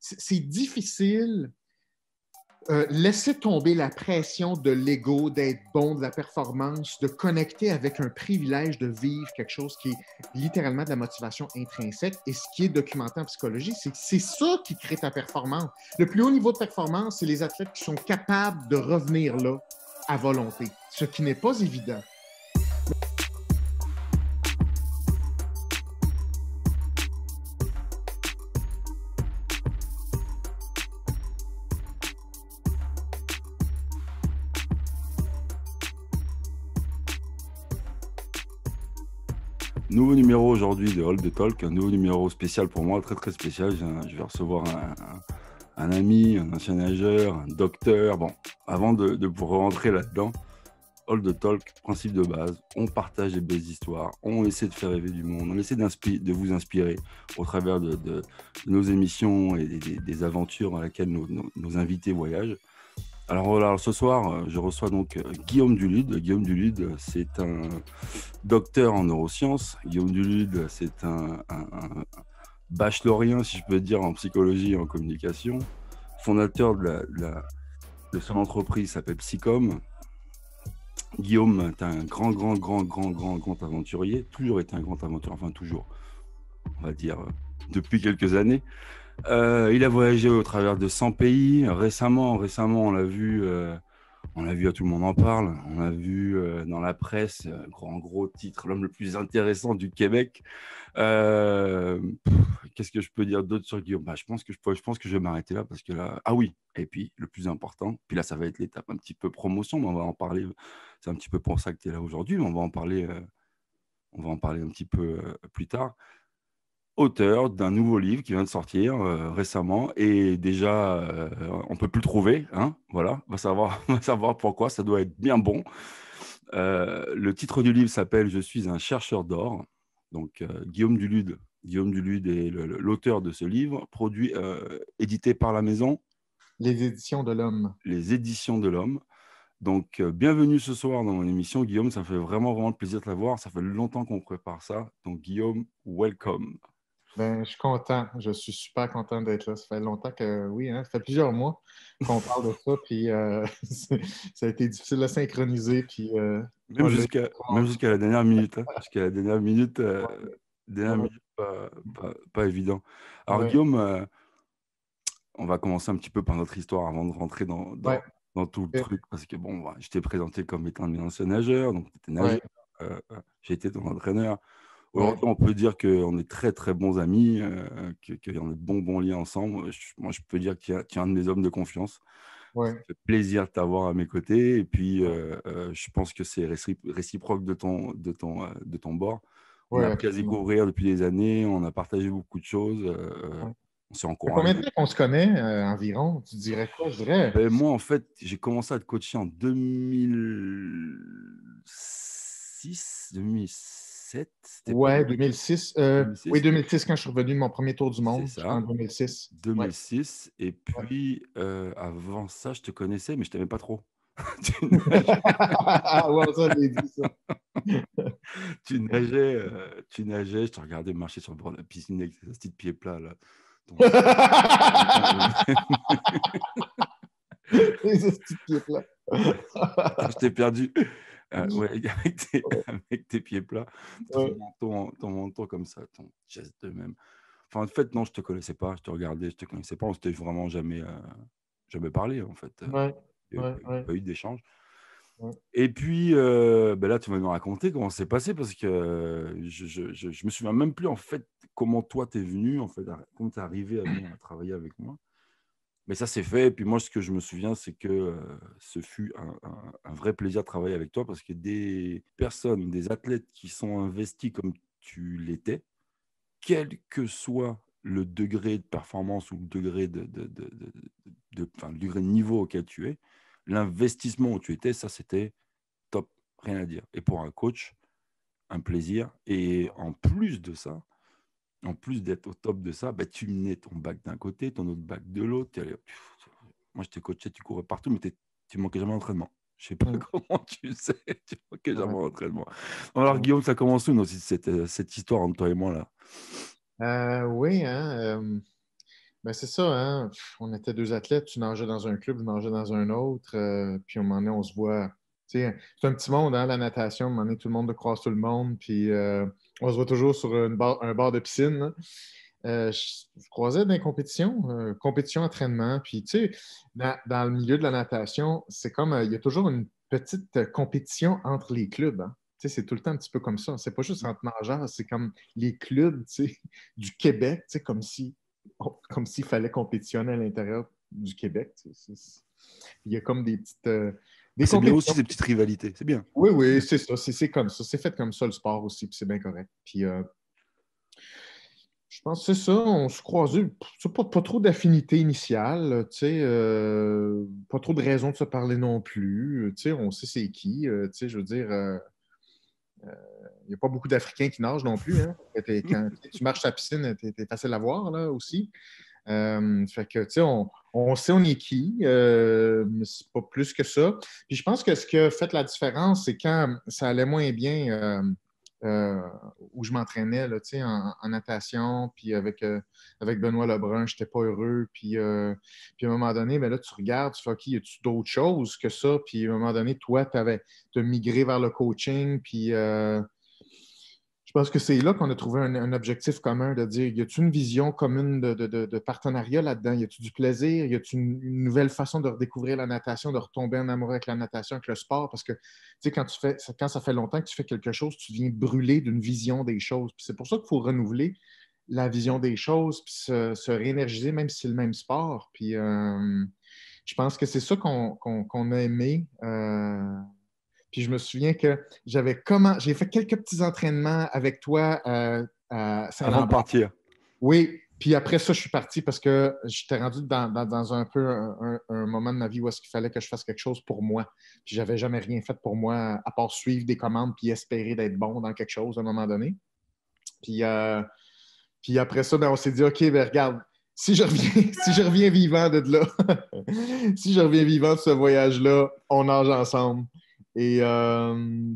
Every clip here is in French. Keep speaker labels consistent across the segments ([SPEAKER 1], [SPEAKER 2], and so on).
[SPEAKER 1] C'est difficile. Euh, laisser tomber la pression de l'ego, d'être bon, de la performance, de connecter avec un privilège de vivre quelque chose qui est littéralement de la motivation intrinsèque. Et ce qui est documenté en psychologie, c'est que c'est ça qui crée ta performance. Le plus haut niveau de performance, c'est les athlètes qui sont capables de revenir là à volonté, ce qui n'est pas évident.
[SPEAKER 2] nouveau numéro aujourd'hui de Hold the Talk, un nouveau numéro spécial pour moi, très très spécial. je vais recevoir un, ami, un ancien nageur, un docteur. Bon, avant de, rentrer là-dedans, Hold the Talk, principe de base, on partage des belles histoires, on essaie de faire rêver du monde, on essaie de vous inspirer au travers de, nos émissions et des, aventures dans lesquelles nos invités voyagent. Alors voilà, ce soir, euh, je reçois donc euh, Guillaume Dulude. Guillaume Dulude, euh, c'est un docteur en neurosciences. Guillaume Dulude, c'est un, un, bachelorien, si je peux dire, en psychologie et en communication. Fondateur de, son entreprise s'appelle Psycom. Guillaume est un grand, grand, grand, grand, grand, grand aventurier. Toujours été un grand aventurier, enfin toujours, on va dire, depuis quelques années. Euh, il a voyagé au travers de 100 pays. Récemment, récemment, on l'a vu, euh, on l'a vu, à tout le monde en parle. On l'a vu euh, dans la presse, en gros titre, l'homme le plus intéressant du Québec. Qu'est-ce que je peux dire d'autre sur Guillaume bah, je, pense que je, pense que je vais m'arrêter là parce que là, ah oui, et puis le plus important, puis là, ça va être l'étape un petit peu promotion, mais on va en parler. C'est un petit peu pour ça que tu es là aujourd'hui, mais on va en parler. on va en parler un petit peu plus tard auteur d'un nouveau livre qui vient de sortir euh, récemment et déjà on euh, on peut plus le trouver. Hein voilà, on va savoir, savoir pourquoi. Ça doit être bien bon. Euh, le titre du livre s'appelle Je suis un chercheur d'or. Donc Guillaume Dulude, Guillaume Dulude est l'auteur de ce livre, produit, édité par la maison. Les éditions de l'homme. Les éditions de l'homme. Donc, bienvenue ce soir dans mon émission, Guillaume. Ça fait vraiment, vraiment plaisir de voir. Ça fait longtemps qu'on prépare ça. Donc, Guillaume, welcome. Ben, je suis content. Je suis super
[SPEAKER 1] content d'être là. Ça fait longtemps que, oui, hein, ça fait plusieurs mois qu'on parle de ça. Puis euh, ça a été difficile à synchroniser. Euh, même
[SPEAKER 2] jusqu'à la dernière minute. Hein, jusqu'à la dernière minute, euh, pas, évident. Alors, Guillaume, on va commencer un petit peu par notre histoire avant de rentrer dans, tout le truc. Parce que, bon, bah, je t'ai présenté comme étant un ancien nageur. Donc, tu étais nageur. J'ai été ton entraîneur on peut dire qu'on est très très bons amis, euh, qu'on a de bons liens ensemble. moi, je peux dire qu'il y, es a un de mes hommes de confiance. Ouais. Ça plaisir de t'avoir à mes côtés. Et puis, euh, euh, je pense que c'est réciproque de ton, de ton, euh, de ton bord. On a quasi couvrir depuis des années, on a partagé beaucoup de choses. On s'est encouragé. Combien de temps qu'on se connaît environ
[SPEAKER 1] Tu dirais quoi Je dirais. Ben,
[SPEAKER 2] moi, en fait, j'ai commencé à te coacher en 2006, 2006 Ouais, 2006, euh, Oui, 2006, quand je suis revenu de mon premier tour du monde. 2006. 2006. Et puis, euh, avant ça, je te connaissais, mais je ne t'aimais pas trop. Ah, tu nageais, euh, tu, nageais je te regardais marcher sur le bord de la piscine avec tes petits pieds plats. pieds plats. je t'ai perdu euh, ouais, avec, tes, pieds plats, ton, menton, comme ça, ton geste de même. Enfin, en fait, non, je te connaissais pas, je te regardais, je te connaissais pas, on s'était vraiment jamais, euh, jamais parlé, en fait. Euh, ouais. Il n'y pas, eu d'échange. Et puis, euh, ben là, tu vas nous raconter comment c'est passé parce que je, je, je, me souviens même plus en fait comment toi t'es venu, en fait, comment t'es arrivé à à travailler avec moi. Mais ça, c'est fait. Et puis moi, ce que je me souviens, c'est que euh, ce fut un, vrai plaisir de travailler avec toi parce que des personnes, des athlètes qui sont investis comme tu l'étais, quel que soit le degré de performance ou le degré de, le degré de niveau auquel tu es, l'investissement où tu étais, ça, c'était top, rien à dire. Et pour un coach, un plaisir. Et en plus de ça, en plus d'être au top de ça, ben tu menais ton bac d'un côté, ton autre bac de l'autre. Moi, je coaché, tu courais partout, mais tu manquais jamais d'entraînement. Je sais pas comment tu sais, tu manquais jamais d'entraînement. Alors, Guillaume, ça commence où, aussi, euh, cette, histoire entre toi et moi,
[SPEAKER 1] là euh, Oui, hein, euh, ben c'est ça. Hein. on était deux athlètes, tu nageais dans un club, je nageais dans un autre, puis au moment donné, on se voit. C'est un petit monde, hein, la natation. À un moment donné, tout le monde croise tout le monde, puis on se voit toujours sur un bar de piscine. Euh, je, croisais dans les compétitions, euh, compétition, entraînement. Puis, tu sais, dans, le milieu de la natation, c'est comme, euh, il y a toujours une petite compétition entre les clubs. Hein. Tu sais, c'est tout le temps un petit peu comme ça. C'est pas juste entre nageurs, c'est comme les clubs, tu sais, du Québec, tu sais, comme si, oh, comme s'il fallait compétitionner à l'intérieur du Québec. il y a comme des petites
[SPEAKER 2] c'est bien aussi des petites rivalités, c'est bien. Oui, oui,
[SPEAKER 1] c'est ça, c'est comme ça. C'est fait comme ça le sport aussi, puis c'est bien correct. Puis euh, je pense que c'est ça, on se croisait, pas, pas trop d'affinité initiale, tu euh, pas trop de raison de se parler non plus, euh, on sait c'est qui, je veux dire, il n'y a pas beaucoup d'Africains qui nagent non plus, hein. quand, tu marches à la piscine, t'es es facile à voir, là, aussi. Euh, fait que, tu sais, on, sait on est qui, euh, mais c'est pas plus que ça. Puis je pense que ce qui a fait la différence, c'est quand ça allait moins bien euh, où je m'entraînais, en, natation, puis avec, avec Benoît Lebrun, j'étais pas heureux. Puis, à un moment donné, mais ben là, tu regardes, tu fais, OK, y a-tu d'autres choses que ça? Puis à un moment donné, toi, tu as migré vers le coaching, puis je pense que c'est là qu'on a trouvé un, objectif commun de dire y a-t-il une vision commune de, partenariat là-dedans Y a-t-il du plaisir Y a-t-il une, nouvelle façon de redécouvrir la natation, de retomber en amour avec la natation, avec le sport Parce que tu sais, quand ça fait longtemps que tu fais quelque chose, tu viens brûler d'une vision des choses. Puis C'est pour ça qu'il faut renouveler la vision des choses, puis se, réénergiser, même si c'est le même sport. Puis euh, je pense que c'est ça qu'on a aimé. Euh, puis je me souviens que j'avais comment j'ai fait quelques petits entraînements avec toi euh, Avant de partir. Oui. Puis après ça, je suis parti parce que j'étais rendu dans, un peu un, moment de ma vie où est-ce qu'il fallait que je fasse quelque chose pour moi. Puis j'avais jamais rien fait pour moi à part suivre des commandes puis espérer d'être bon dans quelque chose à un moment donné. Puis, euh, puis après ça, ben, on s'est dit, OK, ben, regarde, si je reviens, si je reviens vivant de là, si je reviens vivant de ce voyage-là, on nage ensemble. Et euh,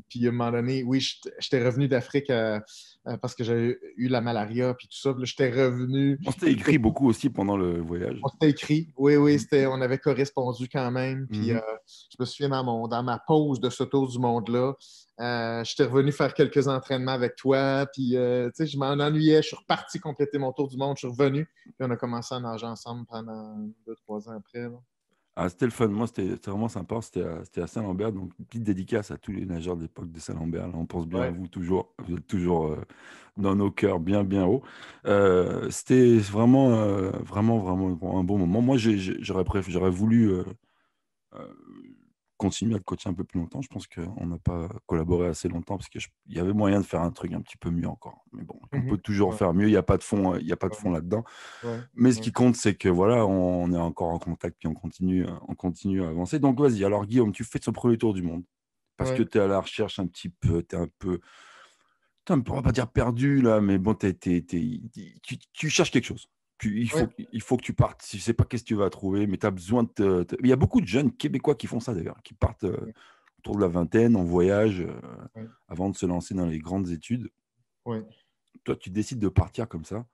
[SPEAKER 1] puis, à un moment donné, oui, j'étais revenu d'Afrique euh, euh, parce que j'avais eu la malaria, puis tout ça. j'étais revenu. On
[SPEAKER 2] s'était écrit beaucoup aussi pendant le voyage.
[SPEAKER 1] On s'était écrit, oui, oui, mm. on avait correspondu quand même. Puis mm. je me suis dans, dans ma pause de ce tour du monde-là, j'étais revenu faire quelques entraînements avec toi. Puis, tu sais, je m'en ennuyais. Je suis reparti compléter mon tour du monde. Je suis revenu. Puis on a commencé à nager ensemble pendant deux, trois ans après.
[SPEAKER 2] Ah, c'était le fun. Moi, c'était vraiment sympa. C'était à, euh, à Saint-Lambert. Donc, petite dédicace à tous les nageurs d'époque de Saint-Lambert. On pense bien à vous toujours. Vous êtes toujours euh, dans nos cœurs, bien, bien haut. Euh, c'était vraiment, vraiment, vraiment un bon moment. Moi, j'aurais voulu continue à le coacher un peu plus longtemps. Je pense qu'on n'a pas collaboré assez longtemps parce qu'il y avait moyen de faire un truc un petit peu mieux encore. Mais bon, on mmh peut toujours faire mieux. Il n'y a pas de fond, il y a pas de fond là-dedans. Mais ce qui compte, c'est que voilà, on, est encore en contact puis on continue, on continue à avancer. Donc vas-y. Alors Guillaume, tu fais ce premier tour du monde parce que tu es à la recherche un petit peu, tu es un peu on ne pourra pas dire perdu là, mais bon, tu, cherches quelque chose il, faut, il faut que tu partes. Je ne sais pas qu'est-ce que tu vas trouver, mais tu as besoin de. Il y a beaucoup de jeunes québécois qui font ça d'ailleurs, qui partent euh, autour de la vingtaine en voyage euh, avant de se lancer dans les grandes études. Toi, tu décides de partir comme ça.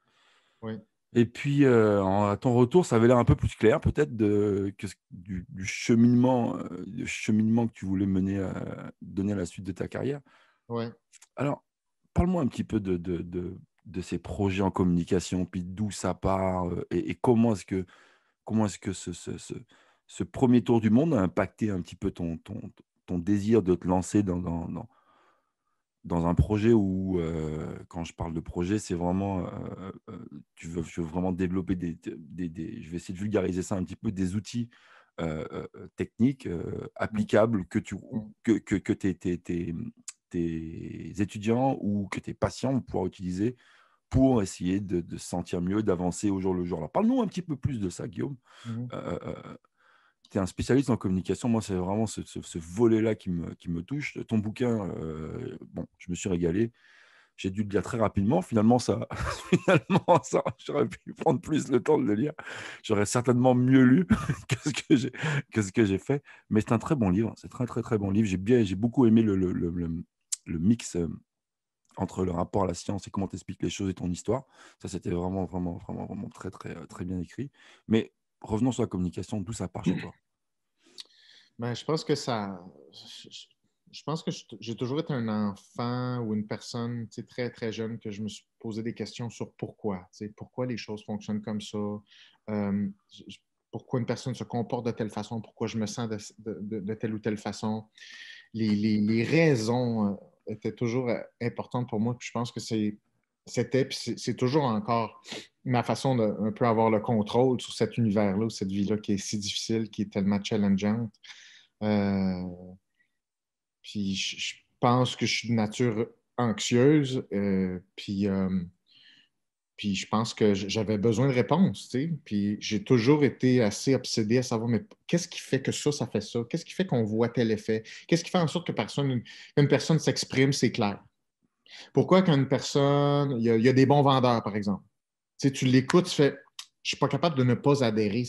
[SPEAKER 2] Et puis, euh, à ton retour, ça avait l'air un peu plus clair, peut-être, du, cheminement, cheminement que tu voulais mener à, donner à la suite de ta carrière. Alors, parle-moi un petit peu de de ces projets en communication, puis d'où ça part, euh, et, comment est-ce que, comment est-ce que ce, ce, premier tour du monde a impacté un petit peu ton, ton, ton désir de te lancer dans, dans, dans un projet où, euh, quand je parle de projet, c'est vraiment, euh, tu, veux, vraiment développer des, des, je vais essayer de vulgariser ça un petit peu, des outils techniques mmh. applicables que, tu, mmh. que, que, que tes étudiants ou que tes patients vont pouvoir utiliser pour essayer de, se sentir mieux, d'avancer au jour le jour. Alors, parle-nous un petit peu plus de ça, Guillaume. Mmh. Euh, euh, euh, tu es un spécialiste en communication. Moi, c'est vraiment ce, volet-là qui me, qui me, touche. Ton bouquin, bon, je me suis régalé. J'ai dû le lire très rapidement. Finalement, ça, finalement, ça, j'aurais pu prendre plus le temps de le lire. J'aurais certainement mieux lu que ce que j'ai, quest ce que j'ai fait. Mais c'est un très bon livre. C'est un très, très, très bon livre. J'ai bien, j'ai beaucoup aimé le, le, le mix euh, entre le rapport à la science et comment tu expliques les choses et ton histoire. Ça, c'était vraiment, vraiment, vraiment, vraiment très, très, euh, très bien écrit. Mais revenons sur la communication, d'où ça part chez toi
[SPEAKER 1] ben, Je pense que ça. Je pense que j'ai toujours été un enfant ou une personne très, très jeune que je me suis posé des questions sur pourquoi. Pourquoi les choses fonctionnent comme ça. Euh, pourquoi une personne se comporte de telle façon, pourquoi je me sens de, telle ou telle façon, les, les raisons était toujours euh, importante pour moi. je pense que c'est c'était, puis c'est toujours encore ma façon de peu avoir le contrôle sur cet univers-là, cette vie-là qui est si difficile, qui est tellement challengeante. Euh, puis je, pense que je suis de nature anxieuse, euh, puis puis je pense que j'avais besoin de réponses, tu Puis j'ai toujours été assez obsédé à savoir, mais qu'est-ce qui fait que ça, ça fait ça? Qu'est-ce qui fait qu'on voit tel effet? Qu'est-ce qui fait en sorte que personne, une personne s'exprime, c'est clair? Pourquoi quand une personne, il y, a, des bons vendeurs, par exemple, tu l'écoutes, tu fais, je suis pas capable de ne pas adhérer.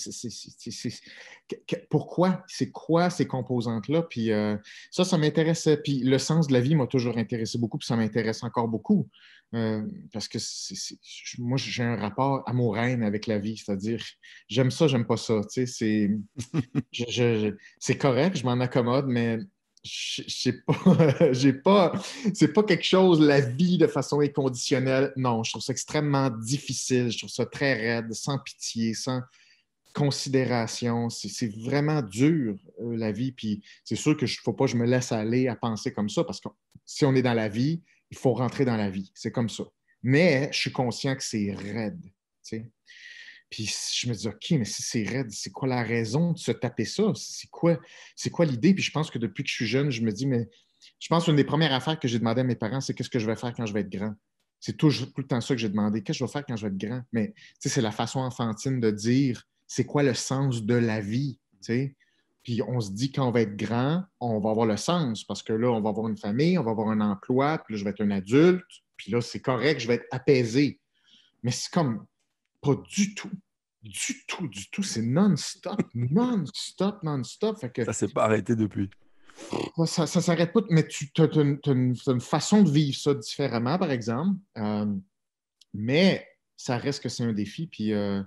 [SPEAKER 1] pourquoi? C'est quoi ces composantes-là? Puis euh, ça, ça m'intéressait. Puis le sens de la vie m'a toujours intéressé beaucoup, puis ça m'intéresse encore beaucoup. Euh, parce que moi, j'ai un rapport amour avec la vie, c'est-à-dire j'aime ça, j'aime pas ça. C'est correct, je m'en accommode, mais sais pas, j'ai pas, c'est pas quelque chose, la vie de façon inconditionnelle. Non, je trouve ça extrêmement difficile, je trouve ça très raide, sans pitié, sans considération. C'est vraiment dur, euh, la vie. Puis c'est sûr que ne faut pas je me laisse aller à penser comme ça, parce que si on est dans la vie, il faut rentrer dans la vie. C'est comme ça. Mais je suis conscient que c'est raide. sais puis je me dis, OK, mais si c'est raide, c'est quoi la raison de se taper ça? C'est quoi, c'est quoi l'idée? Puis je pense que depuis que je suis jeune, je me dis, mais je pense qu'une des premières affaires que j'ai demandé à mes parents, c'est qu'est-ce que je vais faire quand je vais être grand? C'est toujours tout le temps ça que j'ai demandé. Qu'est-ce que je vais faire quand je vais être grand? Mais c'est la façon enfantine de dire c'est quoi le sens de la vie? Puis on se dit quand on va être grand, on va avoir le sens parce que là, on va avoir une famille, on va avoir un emploi, puis là, je vais être un adulte, puis là, c'est correct, je vais être apaisé. Mais c'est comme pas du tout. Du tout, du tout. C'est non-stop, non-stop, non-stop. Ça
[SPEAKER 2] Ça s'est pas arrêté depuis.
[SPEAKER 1] Ça, ne s'arrête pas, mais tu as, une, façon de vivre ça différemment, par exemple. Euh, mais ça reste que c'est un défi. Puis euh,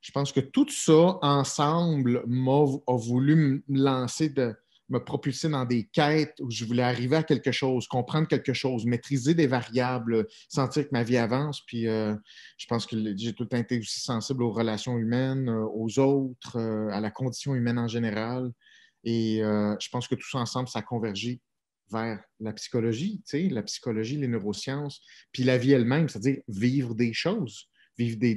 [SPEAKER 1] je pense que tout ça, ensemble, m'a voulu me lancer de, me propulser dans des quêtes où je voulais arriver à quelque chose, comprendre quelque chose, maîtriser des variables, sentir que ma vie avance. Puis euh, je pense que j'ai tout été aussi sensible aux relations humaines, euh, aux autres, euh, à la condition humaine en général. Et je pense que tout ça ensemble, ça a vers la psychologie, la psychologie, les neurosciences, puis la vie elle-même, c'est-à-dire vivre des choses, vivre des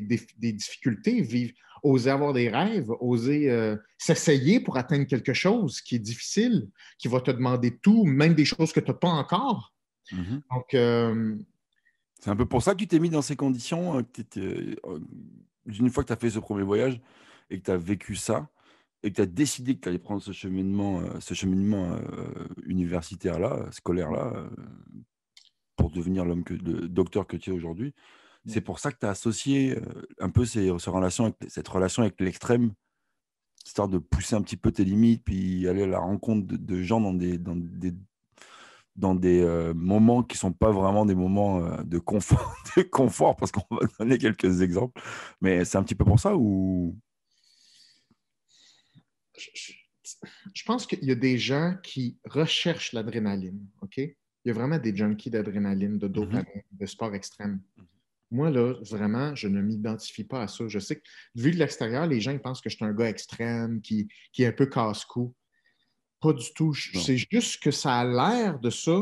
[SPEAKER 1] difficultés, vivre oser avoir des rêves, oser euh, s'essayer pour atteindre quelque chose qui est difficile, qui va te demander tout, même des choses que tu n'as pas encore.
[SPEAKER 2] Mhm. Donc, euh, c'est un peu pour ça que tu t'es mis dans ces conditions. Euh, une fois que tu as fait ce premier voyage et que tu as vécu ça, et que tu as décidé que tu allais prendre ce cheminement, ce cheminement universitaire-là, scolaire-là, pour devenir l'homme que, docteur que tu es aujourd'hui, Mm. C'est pour ça que tu as associé euh, un peu cette relation avec l'extrême, histoire de pousser un petit peu tes limites, puis aller à la rencontre de, gens dans des, dans des, euh, moments qui ne sont pas vraiment des moments euh, de, confort, confort, parce qu'on va donner quelques exemples. Mais c'est un petit peu pour ça ou... Je, pense qu'il y a des gens
[SPEAKER 1] qui recherchent l'adrénaline, OK? Il y a vraiment des junkies d'adrénaline, de mm-hmm. dopamine, de sport extrême. Mm-hmm. Moi, là, vraiment, je ne m'identifie pas à ça. Je sais que, vu de l'extérieur, les gens ils pensent que je suis un gars extrême, qui, est un peu casse-cou. Pas du tout. C'est juste que ça a l'air de ça,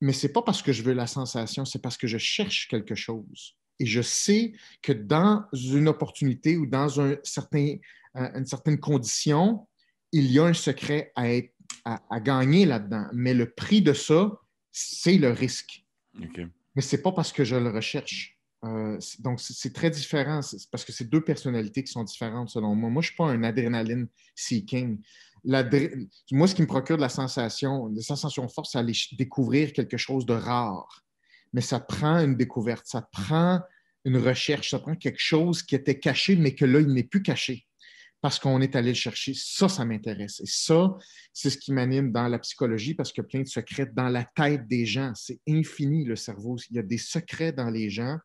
[SPEAKER 1] mais ce n'est pas parce que je veux la sensation, c'est parce que je cherche quelque chose. Et je sais que dans une opportunité ou dans un certain, euh, une certaine condition, il y a un secret à, à, gagner là-dedans. Mais le prix de ça, c'est le risque. Mais ce n'est pas parce que je le recherche. Euh, donc, c'est très différent parce que c'est deux personnalités qui sont différentes selon moi. Moi, je ne suis pas un adrénaline seeking. Moi, ce qui me procure de la sensation, la sensation forte, c'est aller découvrir quelque chose de rare. Mais ça prend une découverte, ça prend une recherche, ça prend quelque chose qui était caché, mais que là, il n'est plus caché parce qu'on est allé le chercher. Ça, ça m'intéresse. Et ça, c'est ce qui m'anime dans la psychologie parce qu'il y a plein de secrets dans la tête des gens. C'est infini, le cerveau. Il y a des secrets dans les gens.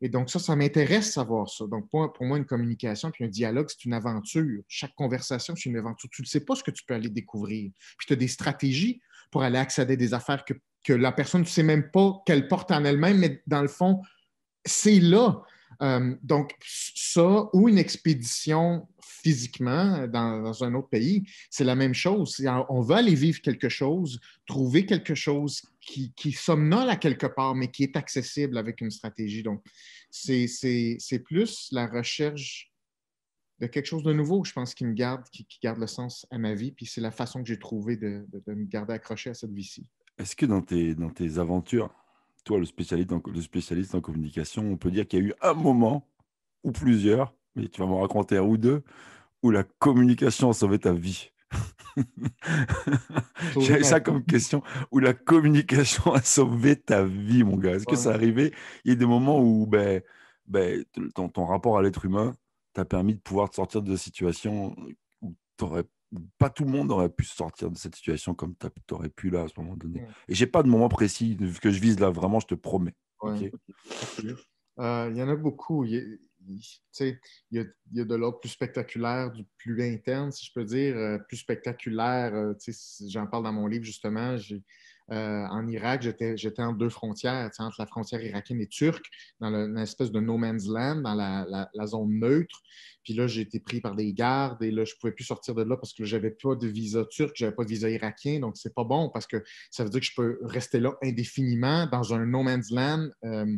[SPEAKER 1] Et donc, ça, ça m'intéresse savoir ça. Donc, pour, moi, une communication puis un dialogue, c'est une aventure. Chaque conversation, c'est une aventure. Tu ne sais pas ce que tu peux aller découvrir. Puis, tu as des stratégies pour aller accéder à des affaires que, la personne, ne sait même pas qu'elle porte en elle-même, mais dans le fond, c'est là. Euh, donc, ça, ou une expédition physiquement euh, dans, un autre pays. C'est la même chose. On va aller vivre quelque chose, trouver quelque chose qui, qui somnole à quelque part, mais qui est accessible avec une stratégie. Donc, c'est, c'est, plus la recherche de quelque chose de nouveau, je pense, qui me garde, qui, garde le sens à ma vie. Puis c'est la façon que j'ai trouvé de, de, me garder accroché à cette vie-ci.
[SPEAKER 2] Est-ce que dans tes, dans tes aventures, toi, le spécialiste, en, le spécialiste en communication, on peut dire qu'il y a eu un moment ou plusieurs, mais tu vas me raconter un ou deux, où la communication a sauvé ta vie
[SPEAKER 1] J'avais ça comme
[SPEAKER 2] question. Où la communication a sauvé ta vie, mon gars. Est-ce que ça arrivait Il y a des moments où ben, ben, ton, ton, rapport à l'être humain t'a permis de pouvoir te sortir de situations euh, où pas tout le monde aurait pu sortir de cette situation comme tu aurais pu là à ce moment donné. Et j'ai pas de moment précis que je vise là, vraiment, je te promets. Euh,
[SPEAKER 1] il y en a beaucoup il y, a, de l'ordre plus spectaculaire, du plus interne, si je peux dire, euh, plus spectaculaire. Euh, j'en parle dans mon livre justement. Euh, en Irak, j'étais en deux frontières, entre la frontière irakienne et turque, dans une espèce de no man's land, dans la zone neutre. Puis là, j'ai été pris par des gardes et là, je ne pouvais plus sortir de là parce que j'avais pas de visa turc, n'avais pas de visa irakien. Donc, ce n'est pas bon parce que ça veut dire que je peux rester là indéfiniment dans un no man's land. Euh,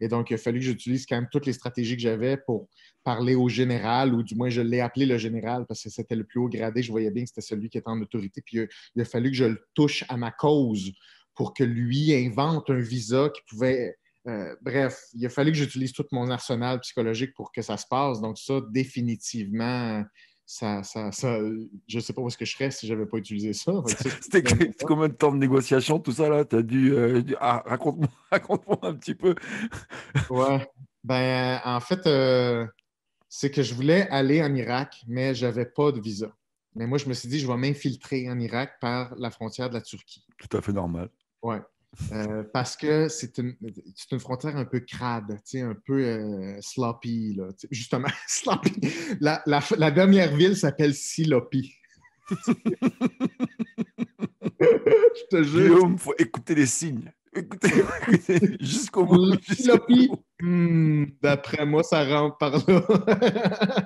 [SPEAKER 1] et donc, il a fallu que j'utilise quand même toutes les stratégies que j'avais pour parler au général, ou du moins, je l'ai appelé le général parce que c'était le plus haut gradé. Je voyais bien que c'était celui qui était en autorité. Puis il euh, il a fallu que je le touche à ma cause pour que lui invente un visa qui pouvait euh, bref, il a fallu que j'utilise tout mon arsenal psychologique pour que ça se passe. Donc, ça, définitivement, ça, ça, je ne sais pas où ce que je serais si je n'avais pas utilisé ça.
[SPEAKER 2] C'était combien de temps de négociation, tout ça, là Tu dû. raconte euh, ah, raconte-moi, un petit peu. ouais. Ben, en fait, euh, c'est que je voulais
[SPEAKER 1] aller en Irak, mais je n'avais pas de visa. Mais moi, je me suis dit, je vais m'infiltrer en Irak par la frontière de la Turquie.
[SPEAKER 2] Tout à fait normal.
[SPEAKER 1] Ouais. Euh, parce que c'est une, frontière un peu crade, un peu euh, sloppy. justement, sloppy. La, dernière ville s'appelle Silopi. Je te jure. Il
[SPEAKER 2] faut écouter les signes. Écoutez,
[SPEAKER 1] écoutez jusqu'au bout. Silopi, Hmm, d'après moi, ça rentre par là.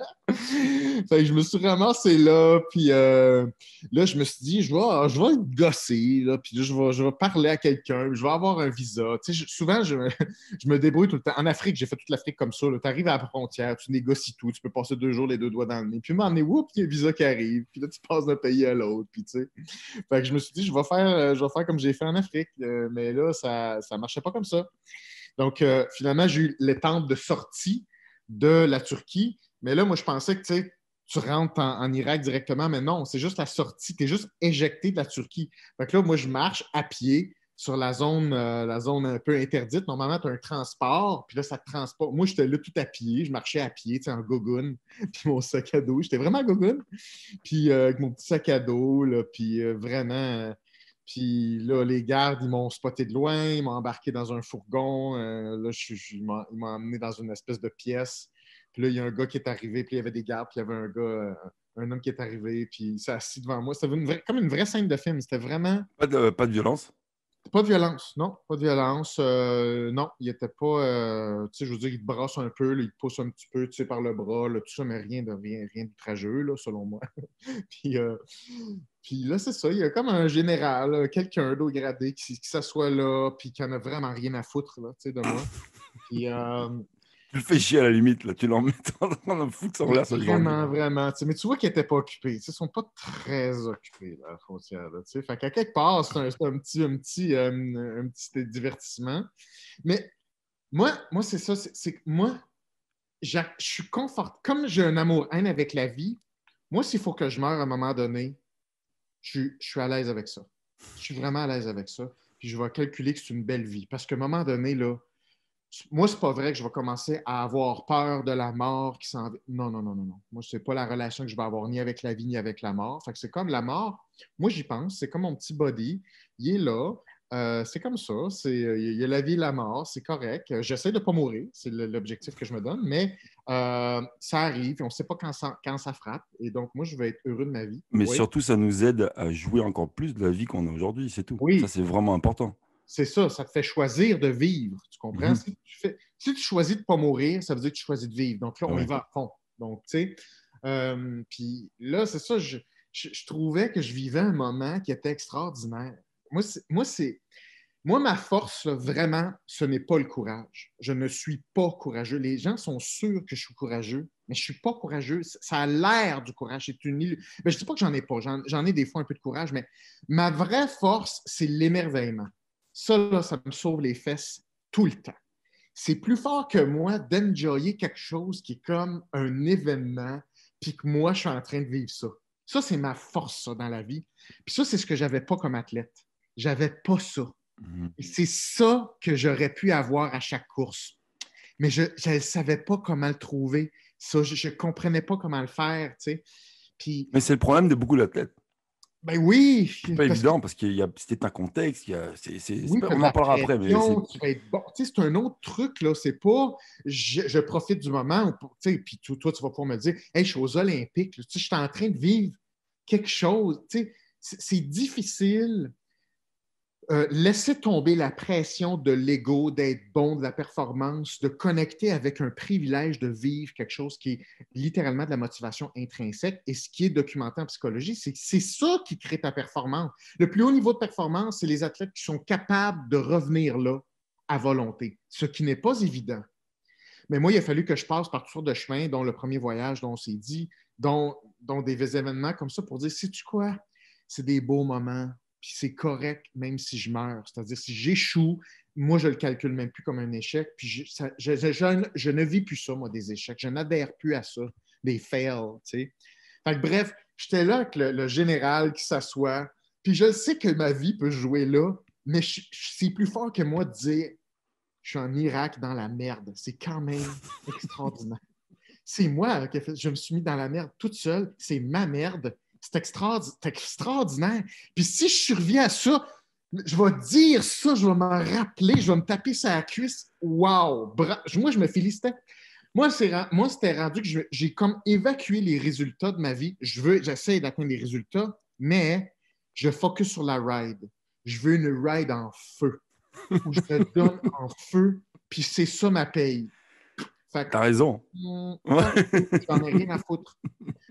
[SPEAKER 1] fait que je me suis ramassé là, puis euh, là, je me suis dit, je vais, je vais être là, puis je vais, parler à quelqu'un, je vais avoir un visa. Tu sais, souvent, je, me débrouille tout le temps. En Afrique, j'ai fait toute l'Afrique comme ça. Tu arrives à la frontière, tu négocies tout, tu peux passer deux jours les deux doigts dans le nez, puis m'emmener, oups, il y a un visa qui arrive, puis là, tu passes d'un pays à l'autre, puis tu Fait que je me suis dit, je vais faire, euh, je vais faire comme j'ai fait en Afrique, euh, mais là, ça ne marchait pas comme ça. Donc, euh, finalement, j'ai eu l'étape de sortie de la Turquie. Mais là, moi, je pensais que, tu sais, tu rentres en, Irak directement, mais non, c'est juste la sortie, tu es juste éjecté de la Turquie. Fait là, moi, je marche à pied sur la zone, euh, la zone un peu interdite. Normalement, tu as un transport, puis là, ça te transporte. Moi, j'étais là tout à pied, je marchais à pied, tu sais, en gogoun, puis mon sac à dos, j'étais vraiment gogoun, puis euh, avec mon petit sac à dos, là, puis vraiment, puis là, les gardes, ils m'ont spoté de loin, ils m'ont embarqué dans un fourgon. Euh, là, je, je, ils m'ont emmené dans une espèce de pièce. Puis là, il y a un gars qui est arrivé, puis il y avait des gardes, puis il y avait un gars, euh, un homme qui est arrivé, puis il s'est assis devant moi. C'était comme une vraie scène de film. C'était vraiment.
[SPEAKER 2] de, pas de violence?
[SPEAKER 1] Pas de violence, non. Pas de violence. Euh, non, il était pas. Euh, tu sais, je veux dire, il te brasse un peu, il te pousse un petit peu, tu sais, par le bras, tout ça, mais rien de rien, rien là, selon moi. puis, euh, puis là, c'est ça. Il y a comme un général, quelqu'un d'au gradé qui, s'assoit là, puis qui en a vraiment rien à foutre, là, tu sais, de moi. Puis
[SPEAKER 2] tu le fais chier à la limite, là. Tu l'en mets en
[SPEAKER 1] fou de foutre Vraiment, vraiment. mais tu vois qu'ils n'étaient pas occupés. Ils ne sont pas très occupés, là, la frontière. fait qu'à quelque part, c'est un, petit, un, petit, euh, petit divertissement. Mais moi, moi c'est ça. C'est moi, je suis confortable. Comme j'ai un amour-haine avec la vie, moi, s'il faut que je meure à un moment donné, je suis à l'aise avec ça. Je suis vraiment à l'aise avec ça. Puis je vais calculer que c'est une belle vie. Parce qu'à un moment donné, là, moi, c'est pas vrai que je vais commencer à avoir peur de la mort Non, non, non, non, non. Moi, c'est pas la relation que je vais avoir ni avec la vie ni avec la mort. Fait c'est comme la mort. Moi, j'y pense. C'est comme mon petit body. Il est là. Euh, c'est comme ça. Euh, il y a la vie et la mort. C'est correct. J'essaie de pas mourir. C'est l'objectif que je me donne. Mais euh, ça arrive. On on sait pas quand ça, frappe. Et donc, moi, je vais être heureux de ma vie. Mais surtout,
[SPEAKER 2] ça nous aide à jouer encore plus de la vie qu'on a aujourd'hui. C'est tout. Ça, c'est vraiment important
[SPEAKER 1] c'est ça, ça te fait choisir de vivre. Tu comprends? Mhm. si, tu choisis de ne pas mourir, ça veut dire que tu choisis de vivre. Donc là, on y va à fond. Donc, tu sais, euh, puis là, c'est ça, je, trouvais que je vivais un moment qui était extraordinaire. Moi, moi, c'est, moi ma force, vraiment, ce n'est pas le courage. Je ne suis pas courageux. Les gens sont sûrs que je suis courageux, mais je ne suis pas courageux. Ça a l'air du courage. C'est une Mais ben, je ne dis pas que j'en ai pas. J'en, ai des fois un peu de courage, mais ma vraie force, c'est l'émerveillement. Ça, là, ça me sauve les fesses tout le temps. C'est plus fort que moi d'enjoyer quelque chose qui est comme un événement, puis que moi, je suis en train de vivre ça. Ça, c'est ma force, ça, dans la vie. Puis ça, c'est ce que j'avais pas comme athlète. J'avais pas ça. Mhm. C'est ça que j'aurais pu avoir à
[SPEAKER 2] chaque course.
[SPEAKER 1] Mais je ne savais pas comment le trouver. Ça, je ne comprenais pas comment le faire, Puis...
[SPEAKER 2] Mais c'est le problème de beaucoup d'athlètes. Ben oui. C'est pas parce évident parce que c'était un contexte. on en parlera après. Mais c'est...
[SPEAKER 1] Bon, un autre truc. là. C'est pas je, je, profite du moment, puis toi, tu vas pouvoir me dire hey, je suis aux Olympiques. Je suis en train de vivre quelque chose. C'est difficile euh, laisser tomber la pression de l'ego, d'être bon, de la performance, de connecter avec un privilège de vivre quelque chose qui est littéralement de la motivation intrinsèque. Et ce qui est documenté en psychologie, c'est c'est ça qui crée ta performance. Le plus haut niveau de performance, c'est les athlètes qui sont capables de revenir là à volonté, ce qui n'est pas évident. Mais moi, il a fallu que je passe par toutes sortes de chemins, dont le premier voyage dont on s'est dit, dont, dont des événements comme ça pour dire, sais-tu quoi? C'est des beaux moments, puis c'est correct même si je meurs. C'est-à-dire, si j'échoue, moi, je le calcule même plus comme un échec, puis je, ne vis plus ça, moi, des échecs. Je n'adhère plus à ça, des fails, tu sais. bref, j'étais là avec le, général qui s'assoit, puis je sais que ma vie peut jouer là, mais c'est plus fort que moi de dire je suis en Irak dans la merde. C'est quand même extraordinaire. c'est moi hein, qui je me suis mis dans la merde toute seule, c'est ma merde, c'est extraordinaire. Puis si je surviens à ça, je vais dire ça, je vais m'en rappeler, je vais me taper à la cuisse. Wow! Moi, je me félicitais. Moi, c'était rendu que j'ai comme évacué les résultats de ma vie. Je veux, j'essaie d'atteindre les résultats, mais je focus sur la ride. Je veux une ride en feu. Où je me donne en feu, puis c'est ça ma paye. T'as raison. Mm, j'en ai rien à foutre.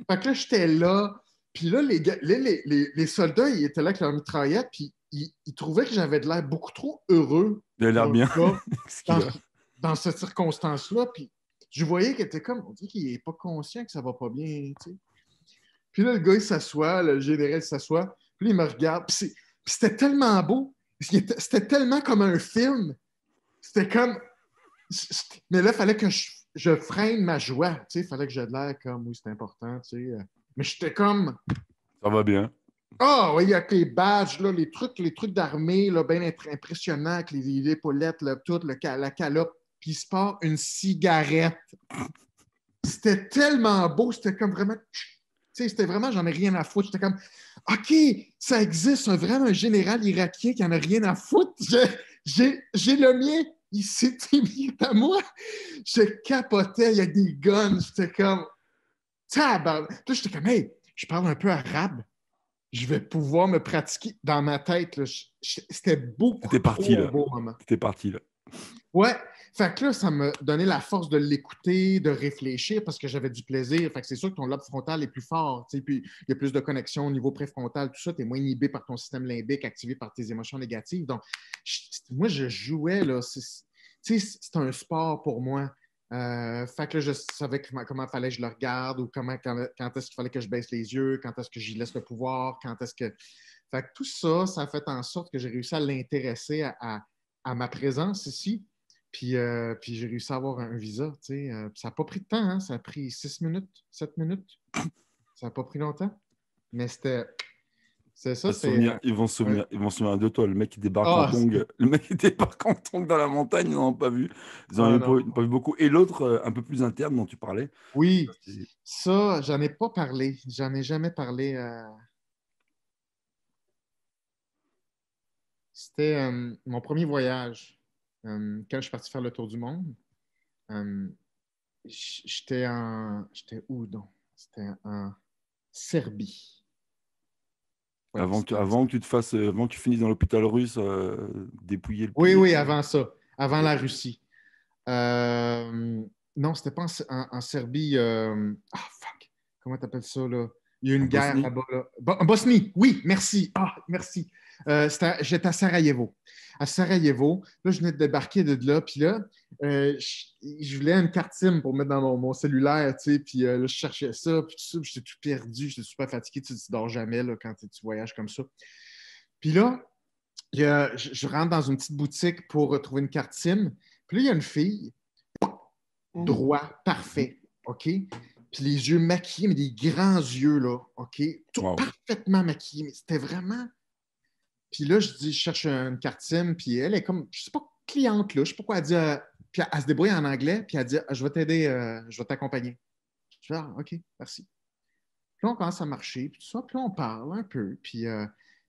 [SPEAKER 1] Fait que là, j'étais là, puis là, les, les, soldats, ils étaient là avec leur mitraillette, puis ils, trouvaient que j'avais de l'air beaucoup trop heureux. De l'air bien. dans, cette circonstance-là. Puis je voyais qu'il était comme, on dirait qu'il n'est pas conscient que ça va pas bien. tu sais. Puis là, le gars, il s'assoit, le général s'assoit, puis il me regarde. Puis c'était tellement beau. C'était tellement comme un film. C'était comme. Mais là, il fallait que je, freine ma joie. tu Il fallait que j'ai de l'air comme, oui, c'est important. tu sais... Mais j'étais comme. Ça va bien. Ah oui, avec les badges, là, les trucs, les trucs d'armée, bien impressionnants, avec les, les épaulettes, là, tout, la calope, puis il se part une cigarette. C'était tellement beau, c'était comme vraiment. Tu sais, C'était vraiment, j'en ai rien à foutre. J'étais comme, OK, ça existe, un vraiment un général irakien qui en a rien à foutre. J'ai le mien, il s'est mis à moi. Je capotais, il y a des guns. J'étais comme, Là, je parle un peu arabe. Je vais pouvoir me pratiquer. Dans ma tête, c'était beaucoup beau moment. Hein. C'était parti, là. Ouais. Fait que là, ça me donnait la force de l'écouter, de réfléchir parce que j'avais du plaisir. c'est sûr que ton lobe frontal est plus fort. Puis il y a plus de connexion au niveau préfrontal, tout ça. Tu es moins inhibé par ton système limbique, activé par tes émotions négatives. Donc, moi, je jouais, là. C'est un sport pour moi. Euh, fait que je savais comment, comment fallait que je le regarde ou comment, quand, est-ce qu'il fallait que je baisse les yeux, quand est-ce que j'y laisse le pouvoir, quand est-ce que. Fait que tout ça, ça a fait en sorte que j'ai réussi à l'intéresser à, ma présence ici. Puis, euh, puis j'ai réussi à avoir un visa. Tu sais, euh, ça n'a pas pris de temps, hein? ça a pris six minutes, sept minutes. ça n'a pas pris longtemps. Mais c'était ils vont se souvenir,
[SPEAKER 2] ils vont de toi. Le mec qui débarque en tong, ah. le mec qui débarque dans la montagne, ils n'en ont pas vu. Ils n'en ah, ont pas, vu beaucoup. Et l'autre, euh, un peu plus interne dont tu parlais. Oui, euh, ça,
[SPEAKER 1] j'en ai pas parlé. J'en ai jamais parlé. Euh. C'était mon premier voyage quand je suis parti faire le tour du monde. j'étais j'étais où C'était en Serbie
[SPEAKER 2] avant, que, tu te fasses, euh, avant que tu finisses dans l'hôpital russe, euh, dépouiller le. Oui, oui, euh. avant ça, avant la Russie.
[SPEAKER 1] Euh, non, c'était pas en, Serbie. Ah, fuck! Comment t'appelles ça, là? Il y a une guerre là-bas. Là. Bosnie, oui, merci. Ah, merci. Euh, j'étais à Sarajevo. À Sarajevo, là, je venais de débarquer de là, puis là, euh, je, voulais une carte SIM pour mettre dans mon, cellulaire, tu sais, puis euh, là, je cherchais ça, puis tout ça, j'étais tout perdu, j'étais super fatigué, tu, dors jamais là, quand tu voyages comme ça. Puis là, je, rentre dans une petite boutique pour trouver une carte SIM, puis là, il y a une fille, mmh. droit, parfait, OK? les yeux maquillés, mais des grands yeux, là, OK? Tout parfaitement maquillé, mais c'était vraiment... Puis là, je dis, je cherche une cartine, puis elle est comme, je sais pas, cliente, là, je sais pas quoi, elle dit, euh, elle, se débrouille en anglais, puis elle dit, je vais t'aider, euh, je vais t'accompagner. Je dis, ah, OK, merci. Puis on commence à marcher, puis tout ça, puis on parle un peu, puis, euh,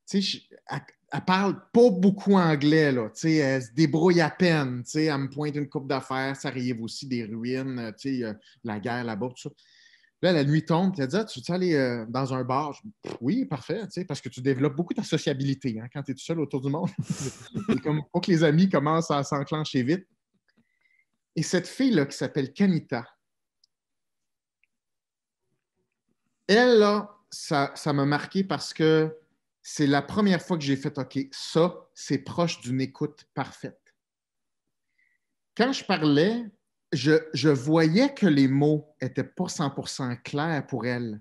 [SPEAKER 1] tu sais, elle, parle pas beaucoup anglais, là, tu sais, elle se débrouille à peine, tu sais, elle me pointe une coupe d'affaires, ça arrive aussi, des ruines, tu sais, la guerre là-bas, tout ça. Là, la nuit tombe, ah, tu as dit, tu veux aller euh, dans un bar? oui, parfait, parce que tu développes beaucoup ta sociabilité hein, quand tu es tout seul autour du monde. Il faut que les amis commencent à s'enclencher vite. Et cette fille-là qui s'appelle Kanita, elle, là, ça, ça m'a marqué parce que c'est la première fois que j'ai fait OK, ça, c'est proche d'une écoute parfaite. Quand je parlais, je, voyais que les mots n'étaient pas 100% clairs pour elle,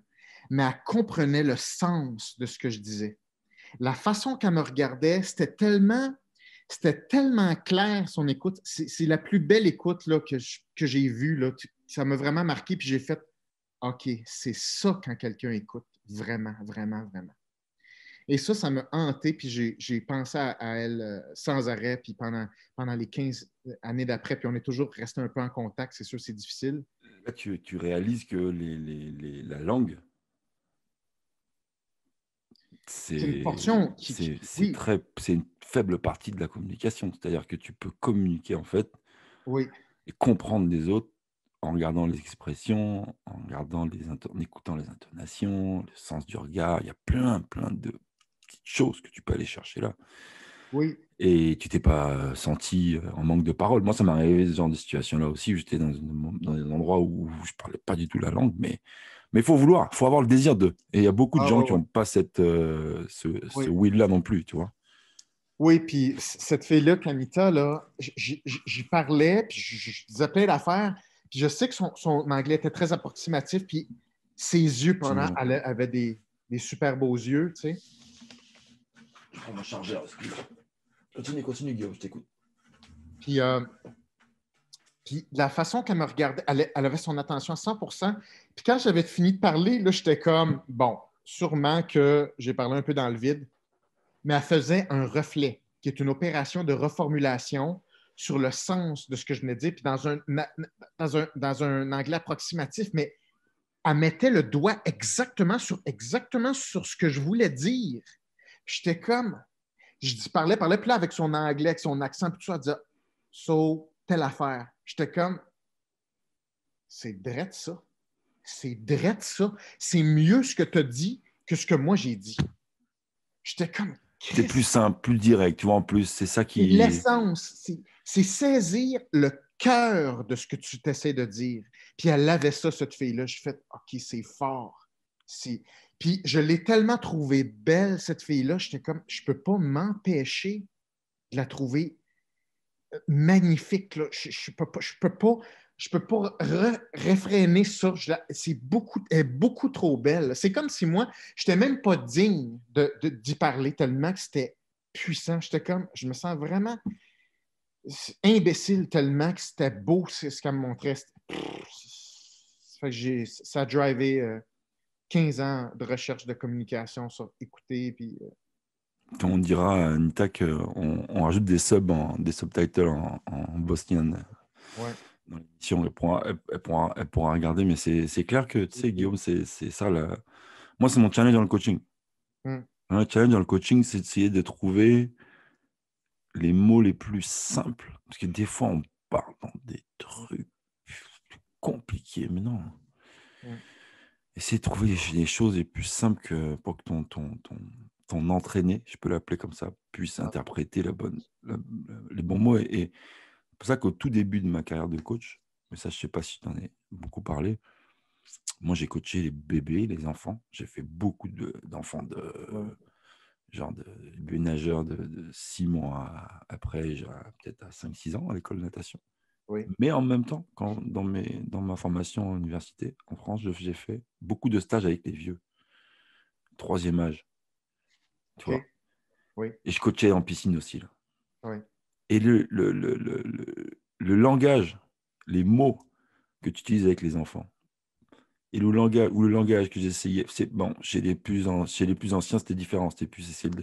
[SPEAKER 1] mais elle comprenait le sens de ce que je disais. La façon qu'elle me regardait, c'était tellement, c'était tellement clair son écoute. C'est, la plus belle écoute là, que, que j'ai vue. Là. Ça m'a vraiment marqué, puis j'ai fait OK, c'est ça quand quelqu'un écoute, vraiment, vraiment, vraiment. Et ça, ça m'a hanté, puis j'ai, pensé à, elle euh, sans arrêt, puis pendant, pendant les 15, année d'après, puis on est toujours resté un peu en contact. C'est sûr, c'est difficile.
[SPEAKER 2] Là, tu, réalises que les, les, la langue, c'est une C'est une faible partie de la communication. C'est-à-dire que tu peux communiquer, en fait, oui. et comprendre les autres en regardant les expressions, en, regardant les en écoutant les intonations, le sens du regard. Il y a plein, plein de petites choses que tu peux aller chercher là. Et tu t'es pas euh, senti euh, en manque de parole. Moi, ça m'est arrivé ce genre de situation-là aussi. J'étais dans, dans des endroits où je parlais pas du tout la langue, mais mais il faut vouloir, il faut avoir le désir de. Et il y a beaucoup de ah gens qui n'ont pas cette, euh, ce, oui. will-là non plus, tu vois.
[SPEAKER 1] Oui, puis cette fille-là, Camita, là, j'y parlais, puis je disais plein d'affaires. je sais que son, anglais était très approximatif, puis ses yeux, pendant, elle avait des, super beaux yeux, tu sais.
[SPEAKER 2] On va changer Continue, continue, Guillaume, je t'écoute.
[SPEAKER 1] Euh, puis, la façon qu'elle me regardait, elle, avait son attention à 100 Puis quand j'avais fini de parler, là, j'étais comme, bon, sûrement que j'ai parlé un peu dans le vide, mais elle faisait un reflet, qui est une opération de reformulation sur le sens de ce que je venais de dire, puis dans un, dans un, dans anglais approximatif, mais elle mettait le doigt exactement sur, exactement sur ce que je voulais dire. J'étais comme, je dis, parlais, parlais, plus là, avec son anglais, avec son accent, puis tout ça, elle disait, so, telle affaire. J'étais comme, c'est drette ça. C'est drette ça. C'est mieux ce que tu as dit que ce que moi j'ai dit. J'étais comme.
[SPEAKER 2] C'est plus simple, plus direct, tu vois, en plus, c'est ça qui.
[SPEAKER 1] L'essence, c'est saisir le cœur de ce que tu t'essaies de dire. Puis elle avait ça, cette fille-là. Je fais, OK, c'est fort. Puis je l'ai tellement trouvée belle, cette fille-là, j'étais comme, je peux pas m'empêcher de la trouver euh, magnifique. Je, je peux pas, je peux pas, peux pas réfréner ça. C'est beaucoup, elle est beaucoup trop belle. C'est comme si moi, je n'étais même pas digne d'y de, d'y parler tellement que c'était puissant. J'étais comme, je me sens vraiment imbécile tellement que c'était beau, c'est ce qu'elle me montrait. ça a drivé euh, 15 ans de recherche de communication sur écouter. Puis, euh,
[SPEAKER 2] On dira, Nita, qu'on on rajoute des subs, des subtitles en, en bosnien. Ouais. Dans elle pourra, regarder, mais c'est clair que, tu sais, Guillaume, c'est ça. Là. Moi, c'est mon challenge dans le coaching. Hum. Mon challenge dans le coaching, c'est d'essayer de trouver les mots les plus simples. Parce que des fois, on parle dans des trucs compliqués, mais non essayer de trouver les choses les plus simples que, pour que ton, ton, ton, entraîné, je peux l'appeler comme ça, puisse ah. interpréter la bonne, les bons mots. Et, c'est pour ça qu'au tout début de ma carrière de coach, mais ça, je ne sais pas si tu en as beaucoup parlé, moi, j'ai coaché les bébés, les enfants. J'ai fait beaucoup d'enfants de, genre de nageurs de, six mois après, peut-être à 5-6 ans à l'école de natation. Mais en même temps, dans, mes, dans ma formation en université en France, j'ai fait beaucoup de stages avec les vieux, troisième âge. Tu vois Et je coachais en piscine aussi. Et le, le, langage, les mots que tu utilises avec les enfants, et le langage, ou le langage que j'essayais, c'est bon, chez les plus, chez les plus anciens, c'était différent, c'était plus essayer de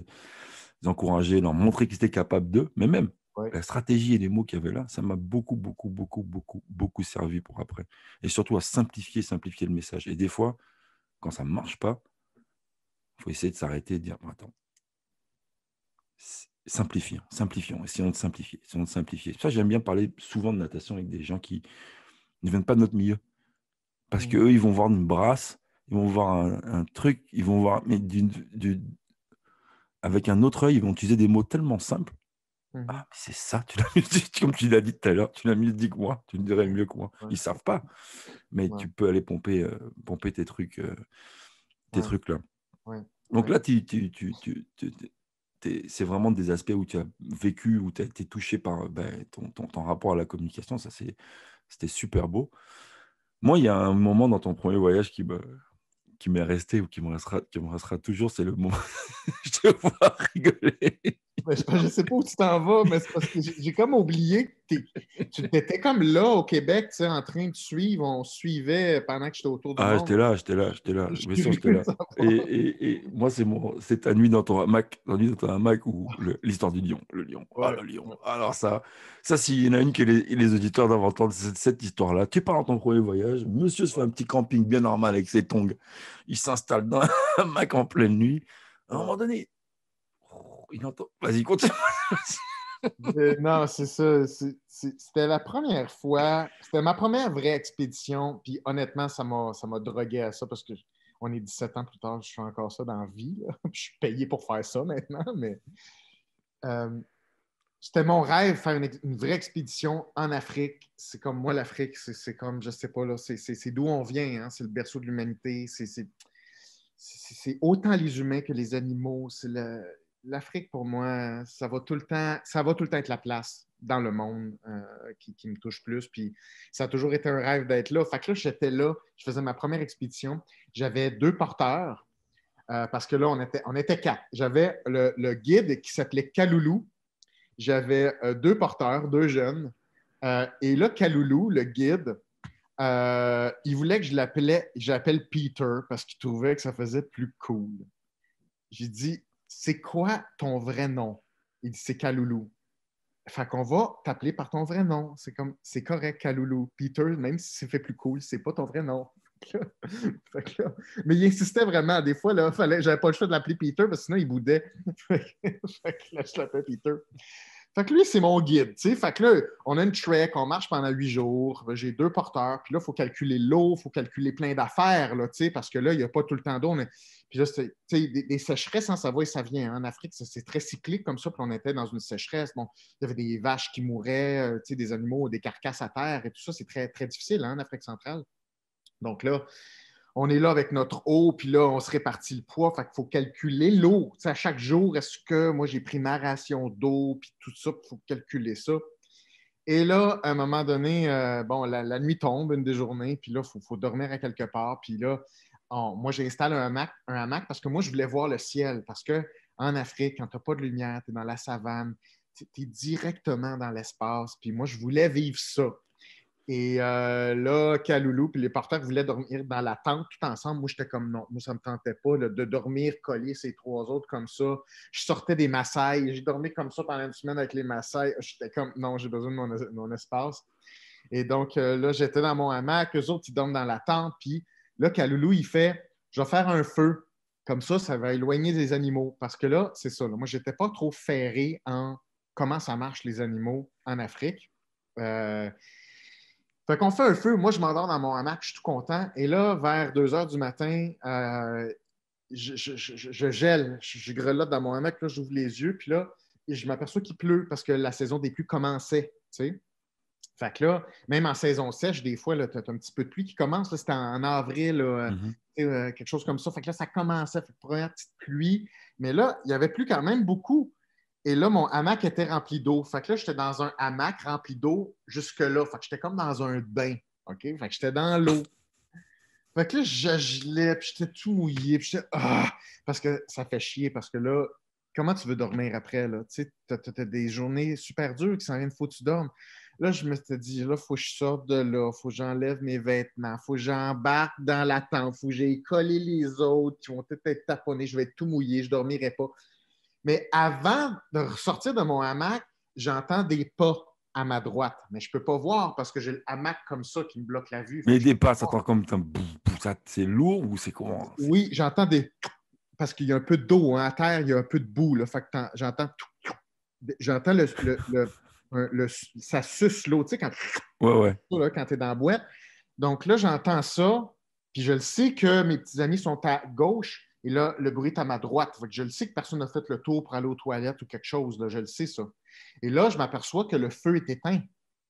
[SPEAKER 2] les encourager, leur montrer qu'ils étaient capables d'eux, mais même la stratégie et les mots qu'il y avait là, ça m'a beaucoup, beaucoup, beaucoup, beaucoup, beaucoup servi pour après. Et surtout à simplifier, simplifier le message. Et des fois, quand ça ne marche pas, il faut essayer de s'arrêter et de dire, attends, simplifions, simplifions, essayons de simplifier, essayons de simplifier. ça j'aime bien parler souvent de natation avec des gens qui ne viennent pas de notre milieu. Parce que qu'eux, ils vont voir une brasse, ils vont voir un, truc, ils vont voir, mais avec un autre œil, ils vont utiliser des mots tellement simples Mmh ah, c'est ça, tu l'as dit, comme tu l'as dit tout à l'heure, tu l'as mieux dit que moi, tu ne dirais mieux que moi. Ils savent pas, mais tu peux aller pomper, euh, pomper tes trucs, euh, tes trucs là. Donc là, c'est vraiment des aspects où tu as vécu, où tu as été touché par euh, ben, ton, ton, ton, rapport à la communication. Ça, c'est, c'était super beau. Moi, il y a un moment dans ton premier voyage qui qui m'est resté ou qui me restera, qui me restera toujours, c'est le moment. je te vois rigoler je,
[SPEAKER 1] sais pas où tu t'en vas, mais c'est parce que j'ai comme oublié que tu étais comme là au Québec, tu sais, en train de suivre. On suivait pendant que j'étais autour toi. Ah, j'étais
[SPEAKER 2] là, j'étais là, j'étais là. j'étais là. Et, moi, c'est mon, c'est ta nuit dans ton Mac nuit ou l'histoire du lion, le lion. Ah, le lion. Alors ça, ça, s'il y en a une que les, auditeurs doivent entendre, c'est cette histoire-là. Tu pars dans ton premier voyage, monsieur se fait un petit camping bien normal avec ses tongs. Il s'installe dans un hamac en pleine nuit. À un moment donné, Vas-y, continue. Euh, non, c'est ça. C'était la première
[SPEAKER 1] fois, c'était ma première vraie expédition. Puis honnêtement, ça m'a drogué à ça parce que on est 17 ans plus tard, je suis encore ça dans la vie. Je suis payé pour faire ça maintenant, mais euh, c'était mon rêve, faire une, vraie expédition en Afrique. C'est comme moi, l'Afrique, c'est comme, je sais pas, là, c'est d'où on vient, hein, c'est le berceau de l'humanité, c'est autant les humains que les animaux, c'est le l'Afrique, pour moi, ça va, tout le temps, ça va tout le temps être la place dans le monde euh, qui, me touche plus. Puis ça a toujours été un rêve d'être là. Fait là, j'étais là, je faisais ma première expédition. J'avais deux porteurs euh, parce que là, on était, on était quatre. J'avais le, guide qui s'appelait Kaloulou. J'avais euh, deux porteurs, deux jeunes. et là, Kaloulou, le guide, il voulait que je l'appelais, j'appelle Peter parce qu'il trouvait que ça faisait plus cool. J'ai dit, c'est quoi ton vrai nom? Il dit, c'est Kaloulou. Fait qu'on va t'appeler par ton vrai nom. C'est comme, c'est correct, Kaloulou. Peter, même si c'est fait plus cool, c'est pas ton vrai nom. mais il insistait vraiment. Des fois, là, fallait, j'avais pas le choix de l'appeler Peter parce que sinon, il boudait. fait que là, je l'appelais Peter. Fait que lui, c'est mon guide. Fait que là, on a une trek, on marche pendant huit jours, j'ai deux porteurs, puis là, il faut calculer l'eau, il faut calculer plein d'affaires, là, parce que là, il n'y a pas tout le temps d'eau. Puis là, des, sécheresses, hein, ça va et ça vient. Hein. En Afrique, c'est très cyclique comme ça. Puis on était dans une sécheresse. Bon, il y avait des vaches qui mouraient, euh, des animaux, des carcasses à terre et tout ça. C'est très, très difficile hein, en Afrique centrale. Donc là, on est là avec notre eau, puis là, on se répartit le poids. Fait faut calculer l'eau. à chaque jour, est-ce que moi, j'ai pris ma ration d'eau, puis tout ça, il faut calculer ça. Et là, à un moment donné, euh, bon, la, nuit tombe, une des journées, puis là, il faut, faut, dormir à quelque part. Puis là, moi, j'installe un hamac, un hamac parce que moi, je voulais voir le ciel. Parce qu'en Afrique, quand tu n'as pas de lumière, tu es dans la savane, tu es, directement dans l'espace. Puis moi, je voulais vivre ça. Et euh, là, Kaloulou puis les porteurs voulaient dormir dans la tente tout ensemble. Moi, j'étais comme non, moi, ça me tentait pas de dormir collé ces trois autres comme ça. Je sortais des Maasai, j'ai dormi comme ça pendant une semaine avec les Maasai. J'étais comme non, j'ai besoin de mon, espace. Et donc euh, là, j'étais dans mon hamac, Les autres, ils dorment dans la tente, puis Là, Kaloulou, il fait Je vais faire un feu. Comme ça, ça va éloigner les animaux. Parce que là, c'est ça. Moi, je n'étais pas trop ferré en comment ça marche les animaux en Afrique. Euh, fait qu'on fait un feu. Moi, je m'endors dans mon hamac, je suis tout content. Et là, vers 2 heures du matin, euh, je, gèle. Je, grelotte dans mon hamac, là, j'ouvre les yeux. Puis là, je m'aperçois qu'il pleut parce que la saison des pluies commençait. sais. Fait que là, même en saison sèche, des fois, tu as un petit peu de pluie qui commence. C'était en, avril, euh, mhm. euh, quelque chose comme ça. Fait que là, ça commençait. Fait que première petite pluie. Mais là, il y avait plus quand même beaucoup. Et là, mon hamac était rempli d'eau. Fait que là, j'étais dans un hamac rempli d'eau jusque-là. Fait que j'étais comme dans un bain. OK? Fait que j'étais dans l'eau. Fait que là, je puis j'étais tout mouillé, puis j'étais ah! Parce que ça fait chier, parce que là, comment tu veux dormir après, là? Tu sais, t'as des journées super dures qui s'en viennent, faut que tu dormes. Là, je me suis dit, là, il faut que je sorte de là, faut que j'enlève mes vêtements, faut que j'embarque dans la tente, faut que j'aille coller les autres qui vont peut-être être taponnés, je vais être tout mouillé, je ne dormirai pas. Mais avant de ressortir de mon hamac, j'entends des pas à ma droite, mais je ne peux pas voir parce que j'ai le hamac comme ça qui me bloque la vue. Mais
[SPEAKER 2] des pas, ça t'entend comme ça c'est lourd ou c'est quoi
[SPEAKER 1] Oui, j'entends des parce qu'il y a un peu d'eau hein, à terre, il y a un peu de boue, là, fait que j'entends J'entends le, ça suce l'eau, tu sais, quand,
[SPEAKER 2] tu
[SPEAKER 1] es dans la boîte. Donc là, j'entends ça, puis je le sais que mes petits amis sont à gauche, et là, le bruit est à ma droite. je le sais que personne n'a fait le tour pour aller aux toilettes ou quelque chose, là, je le sais ça. Et là, je m'aperçois que le feu est éteint,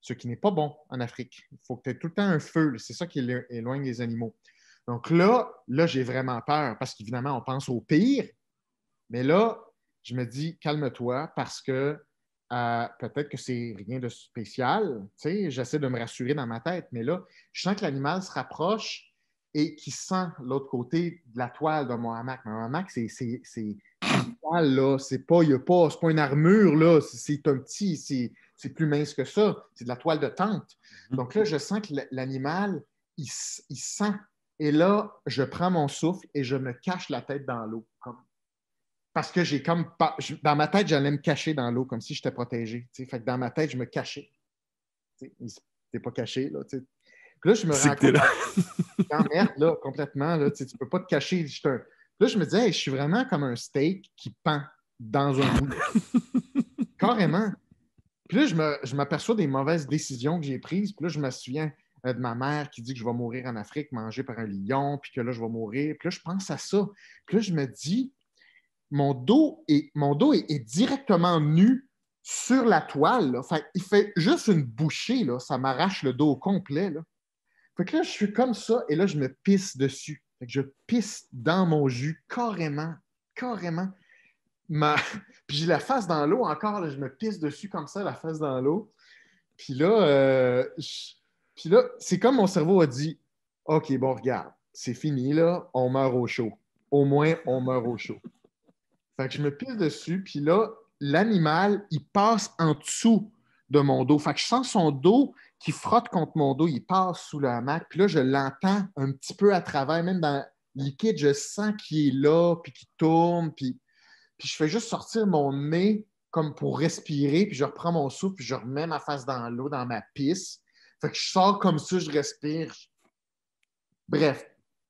[SPEAKER 1] ce qui n'est pas bon en Afrique. Il faut que tu aies tout le temps un feu, c'est ça qui éloigne les animaux. Donc là, là, j'ai vraiment peur parce qu'évidemment, on pense au pire. Mais là, je me dis, calme-toi parce que peut-être que c'est rien de spécial. J'essaie de me rassurer dans ma tête, mais là, je sens que l'animal se rapproche et qui sent l'autre côté de la toile de mon hamac. mon hamac, c'est une toile, là. C'est pas, a pas, une armure, là. C'est un petit, c'est plus mince que ça. C'est de la toile de tente. Mhm. Donc là, je sens que l'animal, il, sent. Et là, je prends mon souffle et je me cache la tête dans l'eau, comme parce que j'ai comme. dans ma tête, j'allais me cacher dans l'eau comme si j'étais protégé. Fait que dans ma tête, je me cachais. T'es pas caché, là. Puis là, je me rends compte. Là. merde, là, complètement. Là, tu peux pas te cacher. Je Là, je me disais, je suis vraiment comme un steak qui pend dans un bout. Carrément. Puis là, je, me, je m'aperçois des mauvaises décisions que j'ai prises. Puis là, je me souviens euh, de ma mère qui dit que je vais mourir en Afrique, manger par un lion, puis que là, je vais mourir. Puis là, je pense à ça. Puis là, je me dis, mon dos est, mon dos est, directement nu sur la toile. il fait juste une bouchée, là. ça m'arrache le dos au complet. Là. là, je suis comme ça et là, je me pisse dessus. je pisse dans mon jus carrément, carrément. Puis j'ai la face dans l'eau encore, je me pisse dessus comme ça, la face dans l'eau. Puis là, euh, là, c'est comme mon cerveau a dit OK, bon, regarde, c'est fini, là, on meurt au chaud. Au moins, on meurt au chaud. Fait que je me pisse dessus, puis là, l'animal, il passe en dessous de mon dos. Fait que je sens son dos qui frotte contre mon dos, il passe sous le hamac, puis là, je l'entends un petit peu à travers, même dans le liquide, je sens qu'il est là, puis qu'il tourne, puis, je fais juste sortir mon nez comme pour respirer, puis je reprends mon souffle, puis je remets ma face dans l'eau, dans ma pisse. Fait que je sors comme ça, je respire. Bref,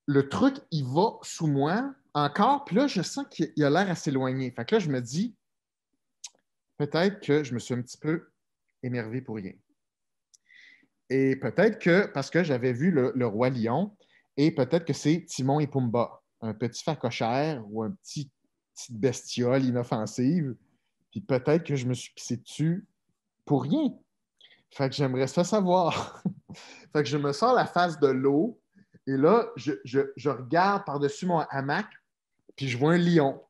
[SPEAKER 1] le truc, il va sous moi, encore. Puis là, je sens qu'il a l'air à s'éloigner. Fait que là, je me dis, peut-être que je me suis un petit peu énervé pour rien. Et peut-être que, parce que j'avais vu le, Roi Lion, et peut-être que c'est Timon et Pumba, un petit facochère ou un petit petite bestiole inoffensive. Puis peut-être que je me suis pissé dessus pour rien. Fait que j'aimerais ça savoir. fait que je me sors la face de l'eau et là, je regarde par-dessus mon hamac puis je vois un lion.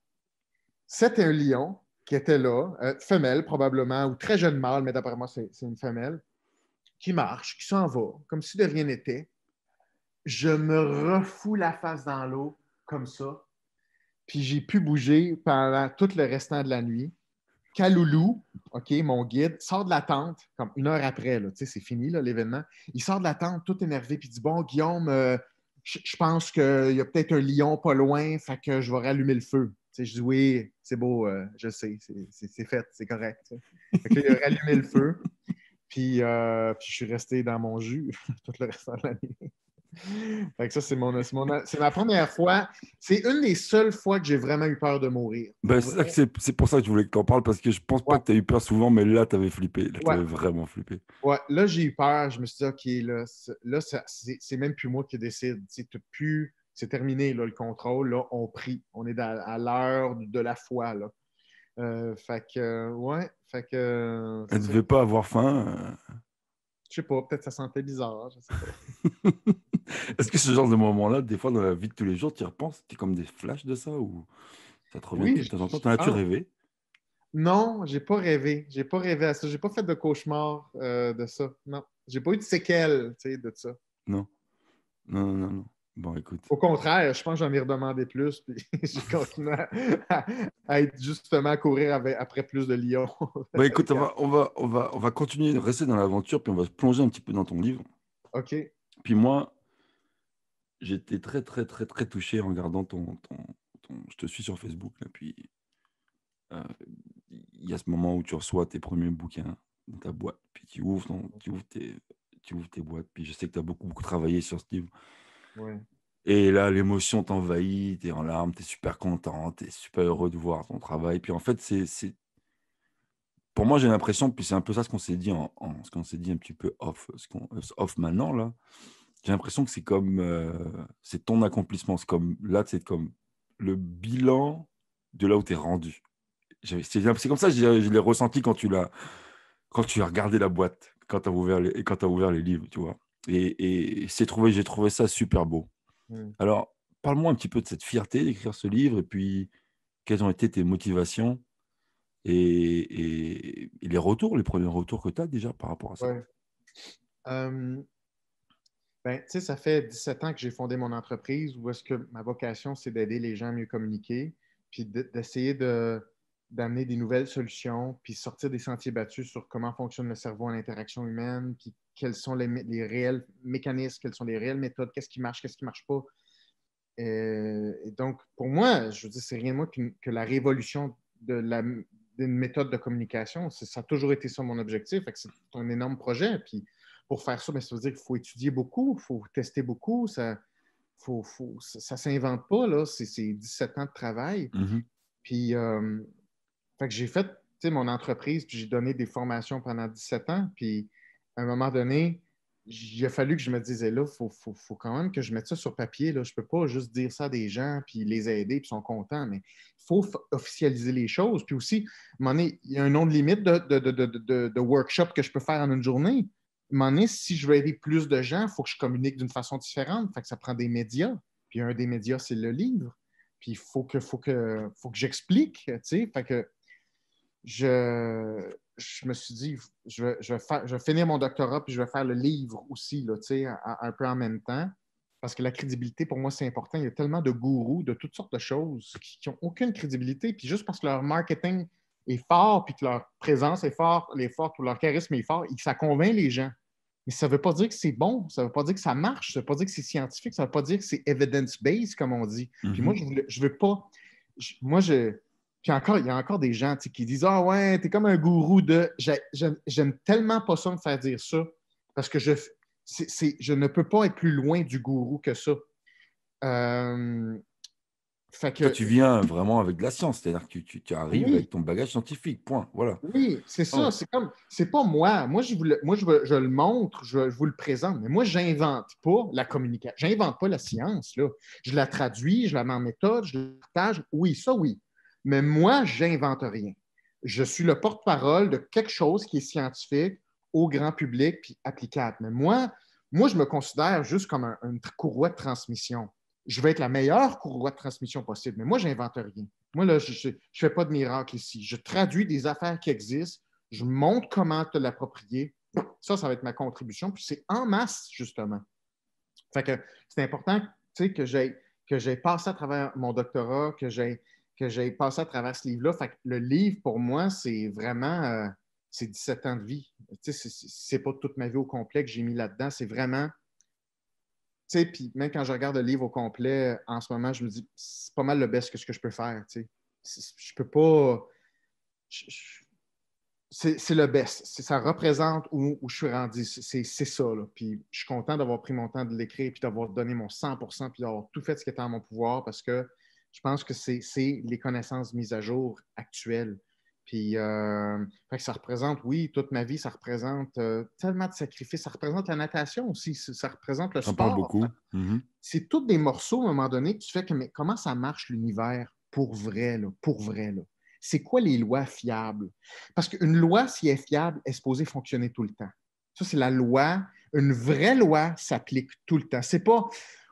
[SPEAKER 1] C'était un lion qui était là, euh, femelle probablement, ou très jeune mâle, mais d'après moi, c'est une femelle, qui marche, qui s'en va, comme si de rien n'était. Je me refous la face dans l'eau, comme ça, puis j'ai pu bouger pendant tout le restant de la nuit. Kaloulou, OK, mon guide, sort de la tente, comme une heure après, c'est fini l'événement. Il sort de la tente tout énervé, puis il dit Bon, Guillaume, euh, je, pense qu'il y a peut-être un lion pas loin, fait que je vais rallumer le feu. je dis oui, c'est beau, euh, je sais, c'est fait, c'est correct. il a rallumé le feu. Puis, euh, puis, je suis resté dans mon jus tout le reste de l'année fait que ça, c'est mon, mon ma première fois. C'est une des seules fois que j'ai vraiment eu peur de mourir. Ben, c'est
[SPEAKER 2] pour ça que je voulais que en parles, parce que je pense pas que tu as eu peur souvent, mais là, tu avais flippé. Là, tu avais vraiment flippé.
[SPEAKER 1] Ouais, là, j'ai eu peur. Je me suis dit, OK, là, c'est même plus moi qui décide. C'est terminé, là, le contrôle. Là, on prie. On est à, l'heure de la foi. Là. Euh, fait que, ouais. que. Elle
[SPEAKER 2] ne devait pas avoir faim. Euh.
[SPEAKER 1] Je sais pas, peut-être ça sentait bizarre, hein,
[SPEAKER 2] Est-ce que ce genre de moment-là, des fois dans la vie de tous les jours, tu y repenses, tu es comme des flashs de ça ou ça te revient de temps T'en as-tu rêvé
[SPEAKER 1] Non, j'ai pas rêvé. J'ai pas rêvé à ça. J'ai pas fait de cauchemar euh, de ça. Non. J'ai pas eu de
[SPEAKER 2] séquelles de ça. Non. Non, non, non. Au
[SPEAKER 1] contraire, je pense que j'en ai redemandé plus, puis j'ai continué à, être justement à courir avec, après plus de lions. Bon, bah, écoute, on
[SPEAKER 2] va, on, va, on, va, on va continuer de rester dans l'aventure, puis on va se plonger un petit peu dans ton livre. OK. Puis moi, j'étais très, très, très, très touché en regardant ton. ton, Je te suis sur Facebook, là, puis euh, il y a ce moment où tu reçois tes premiers bouquins dans ta boîte, puis tu ouvres, tu ouvres, tes, tu ouvres tes boîtes, puis je sais que tu as beaucoup, beaucoup travaillé sur ce livre. Et là, l'émotion t'envahit, t'es en larmes, t'es super content, t'es super heureux de voir ton travail. Puis en fait, c'est. Pour moi, j'ai l'impression, puis c'est un peu ça ce qu'on s'est dit, en, ce qu'on s'est dit un petit peu off, ce qu'on off maintenant là. J'ai l'impression que c'est comme, euh, c'est ton accomplissement, c'est comme là, c'est comme le bilan de là où t'es rendu. C'est comme ça, je, je l'ai ressenti quand tu l'as, quand tu as regardé la boîte, quand tu as ouvert les, quand as ouvert les livres, tu vois. Et, trouvé, j'ai trouvé ça super beau. Mm. Alors, parle-moi un petit peu de cette fierté d'écrire ce livre et puis quelles ont été tes motivations et, les retours, les premiers retours que tu as déjà par rapport à ça. Ouais.
[SPEAKER 1] Euh, ben, tu sais, ça fait 17 ans que j'ai fondé mon entreprise où est-ce que ma vocation, c'est d'aider les gens à mieux communiquer, puis d'essayer de, d'amener des nouvelles solutions, puis sortir des sentiers battus sur comment fonctionne le cerveau en interaction humaine, puis quels sont les, réels mécanismes, quelles sont les réelles méthodes, qu'est-ce qui marche, qu'est-ce qui ne marche pas. Euh, et donc, pour moi, je veux dire, c'est rien de moins que, la révolution d'une méthode de communication. ça a toujours été ça mon objectif. c'est un énorme projet. Puis pour faire ça, ben, ça veut dire qu'il faut étudier beaucoup, il faut tester beaucoup. Ça ça ne s'invente pas. Là. C'est, 17 ans de travail. Mm-hmm. Puis euh, j'ai fait mon entreprise, puis j'ai donné des formations pendant 17 ans. Puis à un moment donné, il a fallu que je me disais eh, là, il faut, quand même que je mette ça sur papier. Là. Je ne peux pas juste dire ça à des gens, puis les aider, puis ils sont contents, mais il faut officialiser les choses. Puis aussi, il y a un nombre limite de, de, de, workshop que je peux faire en une journée. À si je veux aider plus de gens, il faut que je communique d'une façon différente. Fait que ça prend des médias. Puis un des médias, c'est le livre. Puis il faut que, faut que, faut que j'explique. Fait que je je me suis dit, je vais, je, je finir mon doctorat, puis je vais faire le livre aussi, là, un, un peu en même temps. Parce que la crédibilité, pour moi, c'est important. Il y a tellement de gourous, de toutes sortes de choses qui n'ont aucune crédibilité. Puis juste parce que leur marketing est fort, puis que leur présence est forte, est forte, ou leur charisme est fort, ça convainc les gens. Mais ça ne veut pas dire que c'est bon, ça ne veut pas dire que ça marche, ça ne veut pas dire que c'est scientifique, ça ne veut pas dire que c'est evidence-based, comme on dit. Puis mhm. moi, je ne veux pas. moi, je, puis encore, il y a encore des gens qui disent Ah ouais, t'es comme un gourou de. J'aime tellement pas ça me faire dire ça parce que je, ne peux pas être plus loin du gourou que ça. Euh,
[SPEAKER 2] tu viens vraiment avec de la science, c'est-à-dire que tu, arrives avec ton bagage scientifique, point. Voilà.
[SPEAKER 1] Oui, c'est ça. Oh. C'est comme, c'est pas moi. Moi, je, vous le, moi, je, le montre, je, vous le présente, mais moi, j'invente pas la communication, j'invente pas la science. Là. Je la traduis, je la mets en méthode, je la partage. Oui, ça, oui. Mais moi, j'invente rien. Je suis le porte-parole de quelque chose qui est scientifique au grand public puis applicable. Mais moi, moi, je me considère juste comme un, une courroie de transmission. Je veux être la meilleure courroie de transmission possible, mais moi, j'invente rien. Moi, là, je ne fais pas de miracle ici. Je traduis des affaires qui existent, je montre comment te l'approprier. Ça, ça va être ma contribution, puis c'est en masse, justement. Fait que c'est important que j'ai que j'ai passé à travers mon doctorat, que j'ai que j'ai passé à travers ce livre-là. le livre, pour moi, c'est vraiment 17 euh, ans de vie. Tu sais, c'est pas toute ma vie au complet que j'ai mis là-dedans. C'est vraiment. Tu puis même quand je regarde le livre au complet, en ce moment, je me dis, c'est pas mal le best que ce que je peux faire. Tu sais. Je peux pas. C'est le best. Ça représente où, je suis rendu. C'est ça. Puis je suis content d'avoir pris mon temps de l'écrire, puis d'avoir donné mon 100 puis d'avoir tout fait ce qui était en mon pouvoir parce que je pense que c'est les connaissances mises à jour actuelles. Puis, euh, ça représente, oui, toute ma vie, ça représente euh, tellement de sacrifices. Ça représente la natation aussi, ça représente le sport. Parle beaucoup. Mm-hmm. C'est tous des morceaux, à un moment donné, qui tu fais que, comment ça marche l'univers pour vrai, là, pour vrai, C'est quoi les lois fiables? Parce qu'une loi, si elle est fiable, elle est supposée fonctionner tout le temps. Ça, c'est la loi. Une vraie loi s'applique tout le temps. C'est pas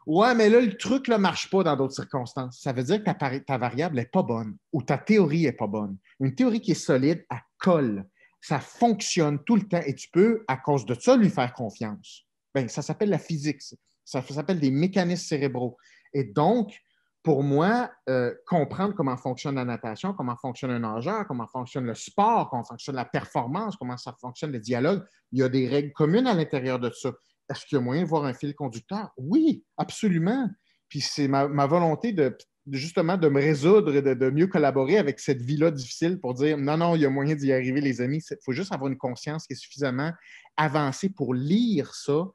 [SPEAKER 1] Ouais, mais là, le truc ne marche pas dans d'autres circonstances. Ça veut dire que ta, variable n'est pas bonne ou ta théorie n'est pas bonne. Une théorie qui est solide, elle colle. Ça fonctionne tout le temps et tu peux, à cause de ça, lui faire confiance. Ben, ça s'appelle la physique. Ça s'appelle des mécanismes cérébraux. Et donc, pour moi, euh, comprendre comment fonctionne la natation, comment fonctionne un nageur, comment fonctionne le sport, comment fonctionne la performance, comment ça fonctionne le dialogue, il y a des règles communes à l'intérieur de ça est-ce qu'il y a moyen de voir un fil conducteur? Oui, absolument. Puis c'est ma, volonté de, justement de me résoudre et de, mieux collaborer avec cette vie-là difficile pour dire non, non, il y a moyen d'y arriver, les amis. Il faut juste avoir une conscience qui est suffisamment avancée pour lire ça.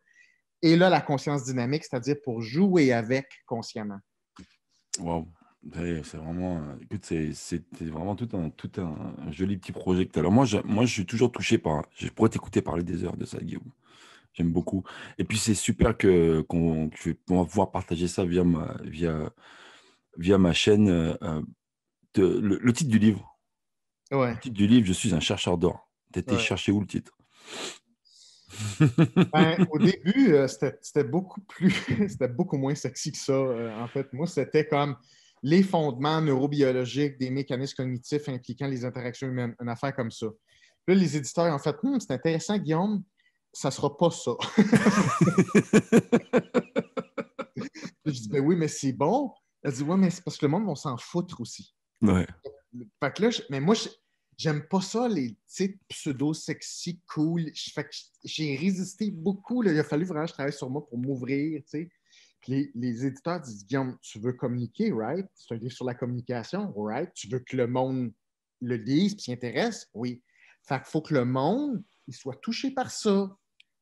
[SPEAKER 1] Et là, la conscience dynamique, c'est-à-dire pour jouer avec consciemment.
[SPEAKER 2] Wow. C'est vraiment, écoute, c'est vraiment tout un, tout un, joli petit projet. Alors moi, je, moi, je suis toujours touché par. Je pourrais t'écouter parler des heures de ça, Guillaume. J'aime beaucoup. Et puis c'est super que qu'on qu va pouvoir partager ça via ma via via ma chaîne. Euh, euh, le, titre du livre. Le titre du livre, je suis un chercheur d'or. tu' été où le titre
[SPEAKER 1] ben, Au début, euh, c'était beaucoup plus, c'était beaucoup moins sexy que ça. en fait, moi, c'était comme les fondements neurobiologiques des mécanismes cognitifs impliquant les interactions humaines, une affaire comme ça. Là, les éditeurs en fait, hmm, c'est intéressant, Guillaume ça sera pas ça. je dis, ben oui, mais c'est bon. Elle dit, ouais, mais c'est parce que le monde, va s'en foutre aussi. Ouais. Fait que là, je, mais moi, j'aime pas ça, les titres pseudo-sexy, cool. j'ai résisté beaucoup. Il a fallu vraiment que je travaille sur moi pour m'ouvrir, tu Les, éditeurs disent Guillaume, tu veux communiquer, right? C'est un livre sur la communication, right? Tu veux que le monde le lise et s'y intéresse? Oui. Fait faut que le monde il soit touché par ça.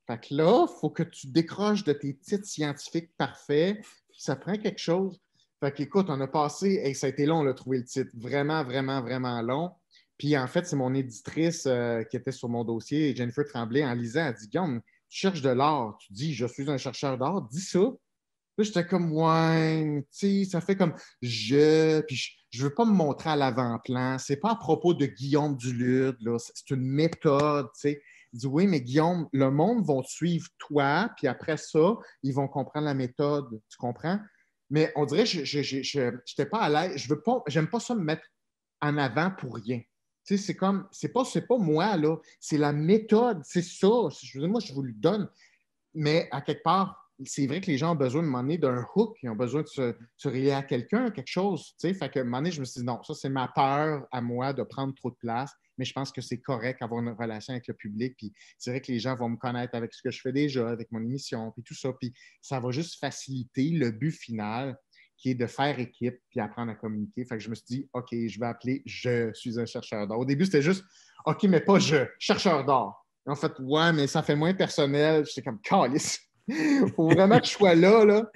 [SPEAKER 1] Fait que là, il faut que tu décroches de tes titres scientifiques parfaits, puis ça prend quelque chose. Fait écoute, on a passé, et ça a été long, on trouver le titre, vraiment, vraiment, vraiment long. Puis en fait, c'est mon éditrice euh, qui était sur mon dossier, Jennifer Tremblay, en lisant, elle dit Guillaume, tu cherches de l'art, tu dis je suis un chercheur d'art, dis ça. Là, j'étais comme Ouais, tu sais, ça fait comme je, puis je, je veux pas me montrer à l'avant-plan, c'est pas à propos de Guillaume Dulude, là, c'est une méthode, tu sais dit Oui, mais Guillaume, le monde va suivre toi, puis après ça, ils vont comprendre la méthode. Tu comprends? Mais on dirait que je n'étais pas à l'aise. Je veux pas, j'aime pas ça me mettre en avant pour rien. Tu sais, c'est comme, c'est pas, c'est pas moi, là, c'est la méthode, c'est ça. Je veux moi, je vous le donne. Mais à quelque part, c'est vrai que les gens ont besoin de m'emmener d'un hook, ils ont besoin de se, relier à quelqu'un, quelque chose. Tu sais, fait que donné, je me suis dit non, ça c'est ma peur à moi de prendre trop de place, mais je pense que c'est correct d'avoir une relation avec le public. Puis c'est vrai que les gens vont me connaître avec ce que je fais déjà, avec mon émission, puis tout ça. Puis ça va juste faciliter le but final qui est de faire équipe puis apprendre à communiquer. Fait que je me suis dit, OK, je vais appeler Je suis un chercheur d'or. Au début, c'était juste OK, mais pas je, chercheur d'or. En fait, ouais, mais ça fait moins personnel. J'étais comme, calice. faut vraiment que je sois là, là.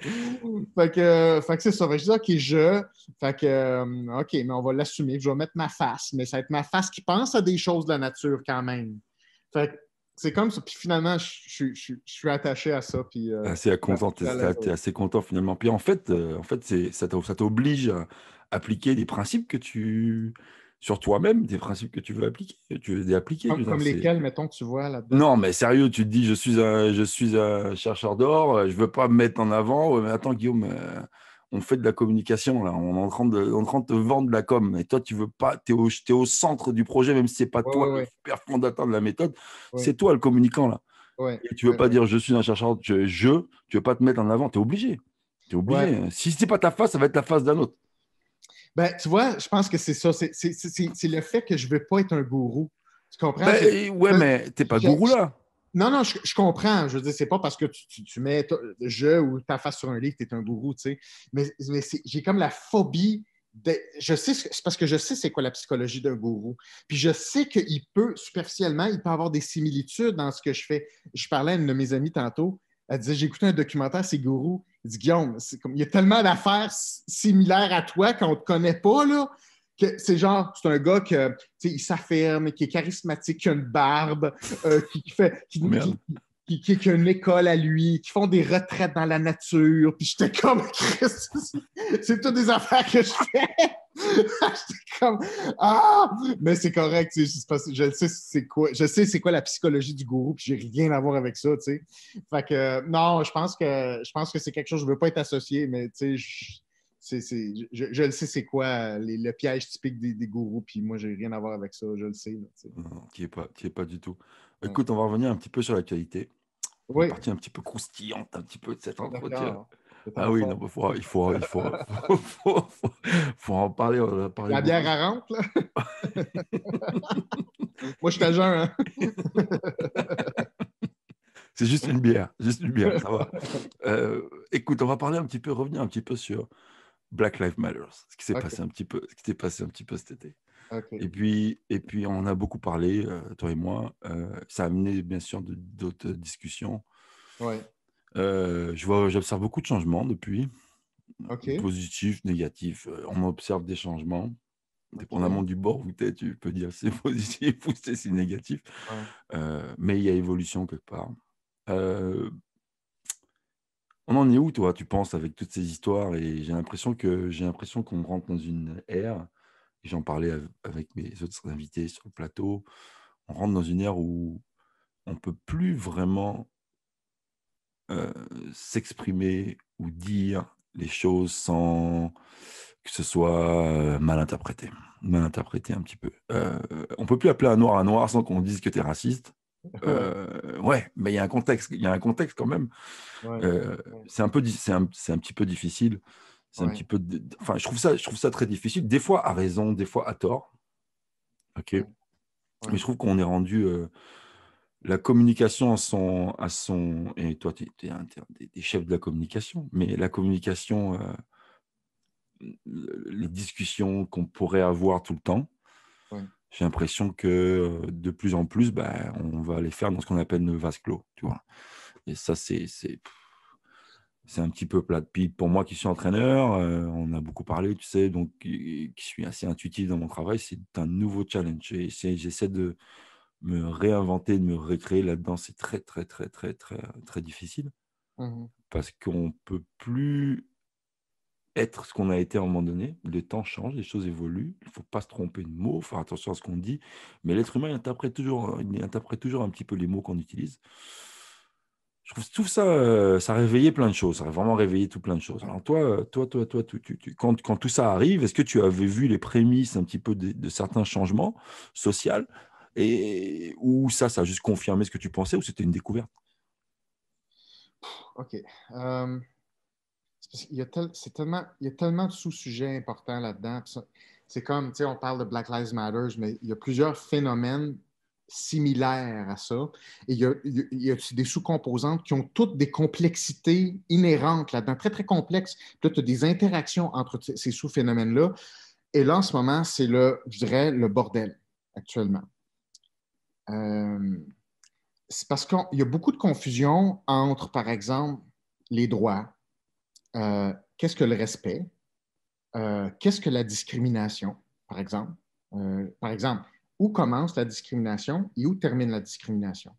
[SPEAKER 1] Fait que, euh, c'est ça. que je dis, OK, je. Fait que, euh, OK, mais on va l'assumer. Je vais mettre ma face. Mais ça va être ma face qui pense à des choses de la nature quand même. Fait que c'est comme ça. Puis finalement, je, suis attaché à ça. Puis, euh, assez content. assez
[SPEAKER 2] content finalement. Puis en fait, en fait ça t'oblige à appliquer des principes que tu sur toi-même des principes que tu veux appliquer. Tu veux les appliquer. Comme, lesquels,
[SPEAKER 1] mettons, que tu vois là-dedans.
[SPEAKER 2] Non, mais sérieux, tu te dis, je suis un, je suis un chercheur d'or, euh, je veux pas me mettre en avant. mais attends, Guillaume, euh, on fait de la communication, là. on est en train de, en train de te vendre la com. Et toi, tu veux pas, tu es, es, au centre du projet, même si c'est pas toi le super fondateur de la méthode, c'est toi le communicant, là. Et tu veux pas dire, je suis un chercheur, je, je, tu veux pas te mettre en avant, tu es obligé. Tu es obligé. Si c'est pas ta face, ça va être la face d'un autre.
[SPEAKER 1] Ben, tu vois, je pense que c'est ça. C'est le fait que je ne veux pas être un gourou. Tu comprends? Ben, eh, oui, mais tu n'es pas gourou, là. Non, non, je, comprends. Je veux dire, c'est pas parce que tu, mets le jeu ou ta face sur un lit que tu es un gourou, tu sais. Mais, j'ai comme la phobie. De, je sais, c'est parce que je sais c'est quoi la psychologie d'un gourou. Puis je sais qu'il peut, superficiellement, il peut avoir des similitudes dans ce que je fais. Je parlais à une de mes amies tantôt. Elle disait J'ai écouté un documentaire, c'est gourou. Il dit Guillaume, comme, il y a tellement d'affaires similaires à toi qu'on ne te connaît pas, Que c'est genre, c'est un gars qui s'affirme, qui est charismatique, qui a une barbe, euh, qui, fait qui, qui, a une école à lui, qui font des retraites dans la nature. Puis j'étais comme, Christ, c'est toutes des affaires que je fais. j'étais comme, ah! Mais c'est correct, je, sais c'est quoi, je sais c'est quoi la psychologie du gourou, puis j'ai rien à voir avec ça, tu sais. Fait que, non, je pense que, je pense que c'est quelque chose, je veux pas être associé, mais je, le sais, c'est quoi le piège typique des, gourous, puis moi, j'ai rien à voir avec ça, je le sais.
[SPEAKER 2] qui n'est pas, pas du tout. Écoute, on va revenir un petit peu sur l'actualité. C'est une partie un petit peu croustillante, un petit peu de cet entretien. Hein. Ah oui, il faut, en parler. La bière à là?
[SPEAKER 1] Moi, je suis hein.
[SPEAKER 2] C'est juste une bière, juste une bière, ça va. Euh, écoute, on va parler un petit peu, revenir un petit peu sur Black Lives Matter, ce qui s'est passé un petit peu, ce qui s'est passé un petit peu cet été. Et, puis, et puis, on a beaucoup parlé, euh, toi et moi. Euh, ça a amené, bien sûr, d'autres euh, discussions. Ouais. j'observe beaucoup de changements depuis. Ok. Positif, négatif. On observe des changements. Dépendamment du bord où tu es, tu peux dire c'est positif ou c'est négatif. mais il y a évolution quelque part. on en est où, toi, tu penses, avec toutes ces histoires Et j'ai l'impression que j'ai l'impression qu'on rentre dans une ère j'en parlais avec mes autres invités sur le plateau, on rentre dans une ère où on ne peut plus vraiment euh, s'exprimer ou dire les choses sans que ce soit euh, mal interprété, mal interprété un petit peu. Euh, on peut plus appeler un noir un noir sans qu'on dise que tu es raciste. Euh, ouais, mais il y a un contexte, il y a un contexte quand même. Euh, c'est un peu, c'est un, un, petit peu difficile c'est un petit peu. Enfin, je trouve, ça, je trouve ça très difficile, des fois à raison, des fois à tort. OK Mais je trouve qu'on est rendu. Euh, la communication à son. À son et toi, tu es, un des chefs de la communication, mais la communication, euh, les discussions qu'on pourrait avoir tout le temps, j'ai l'impression que euh, de plus en plus, ben on va les faire dans ce qu'on appelle le vase clos. Tu vois et ça, c'est c'est un petit peu plat de pied. pour moi qui suis entraîneur. Euh, on a beaucoup parlé, tu sais, donc qui suis assez intuitif dans mon travail. C'est un nouveau challenge. j'essaie de me réinventer, de me recréer là-dedans. C'est très, très, très, très, très, très difficile mmh parce qu'on peut plus être ce qu'on a été à un moment donné. Le temps change, les choses évoluent. Il faut pas se tromper de mots, faire attention à ce qu'on dit. Mais l'être humain interprète toujours, il interprète toujours un petit peu les mots qu'on utilise je trouve tout ça, euh, ça a réveillé plein de choses, ça a vraiment réveillé tout plein de choses. Alors toi, euh, toi, toi, toi, tu, quand, tout ça arrive, est-ce que tu avais vu les prémices un petit peu de, certains changements sociaux et ou ça, ça a juste confirmé ce que tu pensais ou c'était une découverte
[SPEAKER 1] Ok. Euh, il, y a tellement, il y a tellement de sous-sujets importants là-dedans. C'est comme, tu sais, on parle de Black Lives Matter, mais il y a plusieurs phénomènes similaire à ça. Et il y a, y des sous-composantes qui ont toutes des complexités inhérentes là-dedans, très, très complexes. là, tu as des interactions entre ces sous-phénomènes-là. Et là, en ce moment, c'est le, je dirais, le bordel actuellement. Euh, c'est parce qu'il y a beaucoup de confusion entre, par exemple, les droits, euh, qu'est-ce que le respect, euh, qu'est-ce que la discrimination, par exemple. par exemple, où commence la discrimination et où termine la discrimination.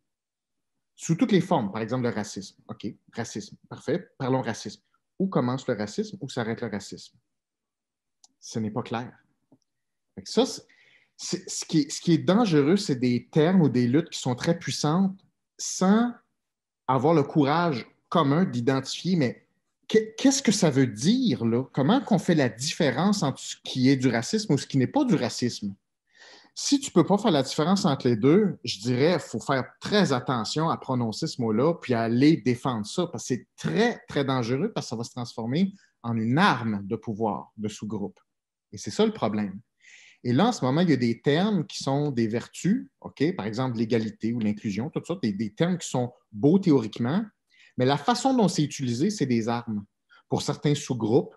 [SPEAKER 1] Sous toutes les formes, par exemple le racisme. OK, racisme, parfait, parlons racisme. Où commence le racisme, où s'arrête le racisme? Ce n'est pas clair. Ça, ce, qui est, ce qui est dangereux, c'est des termes ou des luttes qui sont très puissantes sans avoir le courage commun d'identifier, mais qu'est-ce que ça veut dire, Comment qu'on fait la différence entre ce qui est du racisme ou ce qui n'est pas du racisme? Si tu ne peux pas faire la différence entre les deux, je dirais qu'il faut faire très attention à prononcer ce mot-là, puis à aller défendre ça, parce que c'est très, très dangereux, parce que ça va se transformer en une arme de pouvoir, de sous-groupe. Et c'est ça le problème. Et là, en ce moment, il y a des termes qui sont des vertus, OK? Par exemple, l'égalité ou l'inclusion, tout ça, des, des termes qui sont beaux théoriquement, mais la façon dont c'est utilisé, c'est des armes. Pour certains sous-groupes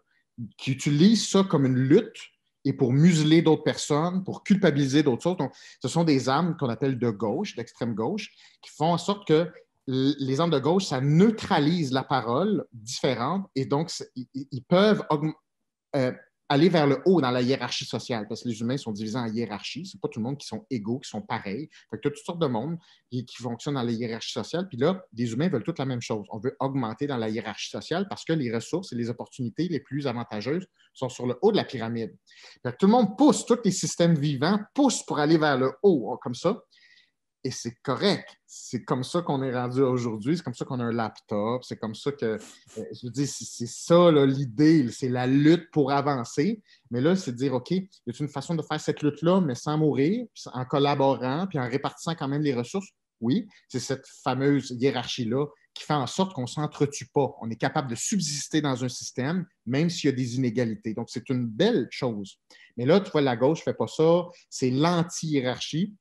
[SPEAKER 1] qui utilisent ça comme une lutte et pour museler d'autres personnes, pour culpabiliser d'autres choses. ce sont des armes qu'on appelle de gauche, d'extrême gauche, qui font en sorte que les âmes de gauche, ça neutralise la parole différente et donc ils peuvent euh, aller vers le haut dans la hiérarchie sociale, parce que les humains sont divisés en hiérarchie. C'est pas tout le monde qui sont égaux, qui sont pareils. Il y a toutes sortes de monde qui, fonctionnent dans la hiérarchie sociale. Puis là, les humains veulent toutes la même chose. On veut augmenter dans la hiérarchie sociale parce que les ressources et les opportunités les plus avantageuses sont sur le haut de la pyramide. tout le monde pousse, tous les systèmes vivants poussent pour aller vers le haut, comme ça. Et c'est correct. C'est comme ça qu'on est rendu aujourd'hui. C'est comme ça qu'on a un laptop. C'est comme ça que, euh, je veux dire, c'est ça l'idée. C'est la lutte pour avancer. Mais là, c'est dire, OK, il y a une façon de faire cette lutte-là, mais sans mourir, en collaborant, puis en répartissant quand même les ressources. Oui, c'est cette fameuse hiérarchie-là qui fait en sorte qu'on ne s'entretue pas. On est capable de subsister dans un système, même s'il y a des inégalités. Donc, c'est une belle chose. Mais là, tu vois, la gauche ne fait pas ça. C'est l'anti-hiérarchie.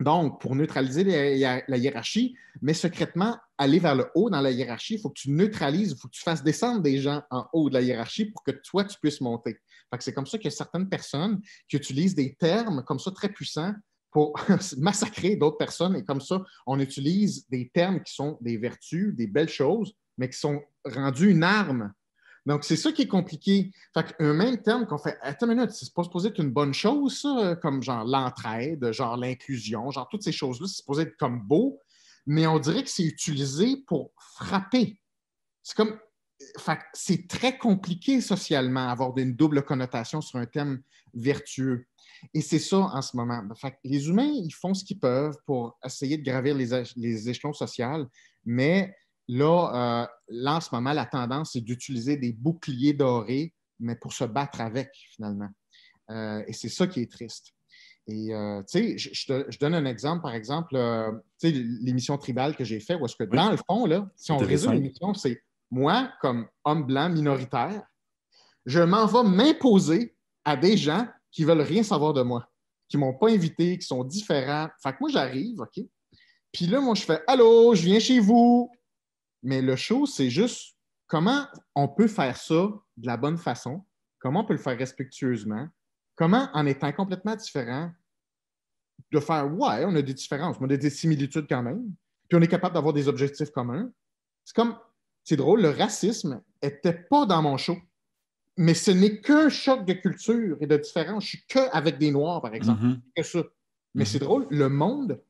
[SPEAKER 1] Donc, pour neutraliser la, hiérarchie, mais secrètement, aller vers le haut dans la hiérarchie, il faut que tu neutralises, il faut que tu fasses descendre des gens en haut de la hiérarchie pour que toi, tu puisses monter. C'est comme ça qu'il y a certaines personnes qui utilisent des termes comme ça très puissants pour massacrer d'autres personnes. Et comme ça, on utilise des termes qui sont des vertus, des belles choses, mais qui sont rendus une arme donc, c'est ça qui est compliqué. Un même terme qu'on fait, attends une minute, c'est pas supposé être une bonne chose, ça, euh, comme genre l'entraide, genre l'inclusion, genre toutes ces choses-là, c'est supposé être comme beau, mais on dirait que c'est utilisé pour frapper. C'est comme, euh, c'est très compliqué socialement avoir une double connotation sur un thème vertueux. Et c'est ça en ce moment. les humains, ils font ce qu'ils peuvent pour essayer de gravir les échelons sociaux, mais Là, euh, là, en ce moment, la tendance, c'est d'utiliser des boucliers dorés, mais pour se battre avec, finalement. Euh, et c'est ça qui est triste. Et euh, tu sais, je, donne un exemple, par exemple, tu sais, l'émission tribale que j'ai faite, où est-ce que, dans le fond, là, si on résume l'émission, c'est moi, comme homme blanc minoritaire, je m'en vais m'imposer à des gens qui veulent rien savoir de moi, qui m'ont pas invité, qui sont différents. Fait que moi, j'arrive, OK? Puis là, moi, je fais Allô, je viens chez vous, mais le show, c'est juste comment on peut faire ça de la bonne façon, comment on peut le faire respectueusement, comment, en étant complètement différent, de faire ouais, on a des différences, mais on a des similitudes quand même, puis on est capable d'avoir des objectifs communs. C'est comme, c'est drôle, le racisme n'était pas dans mon show, mais ce n'est qu'un choc de culture et de différence. Je suis que des Noirs, par exemple, mm-hmm. Mais mm-hmm. c'est drôle, le monde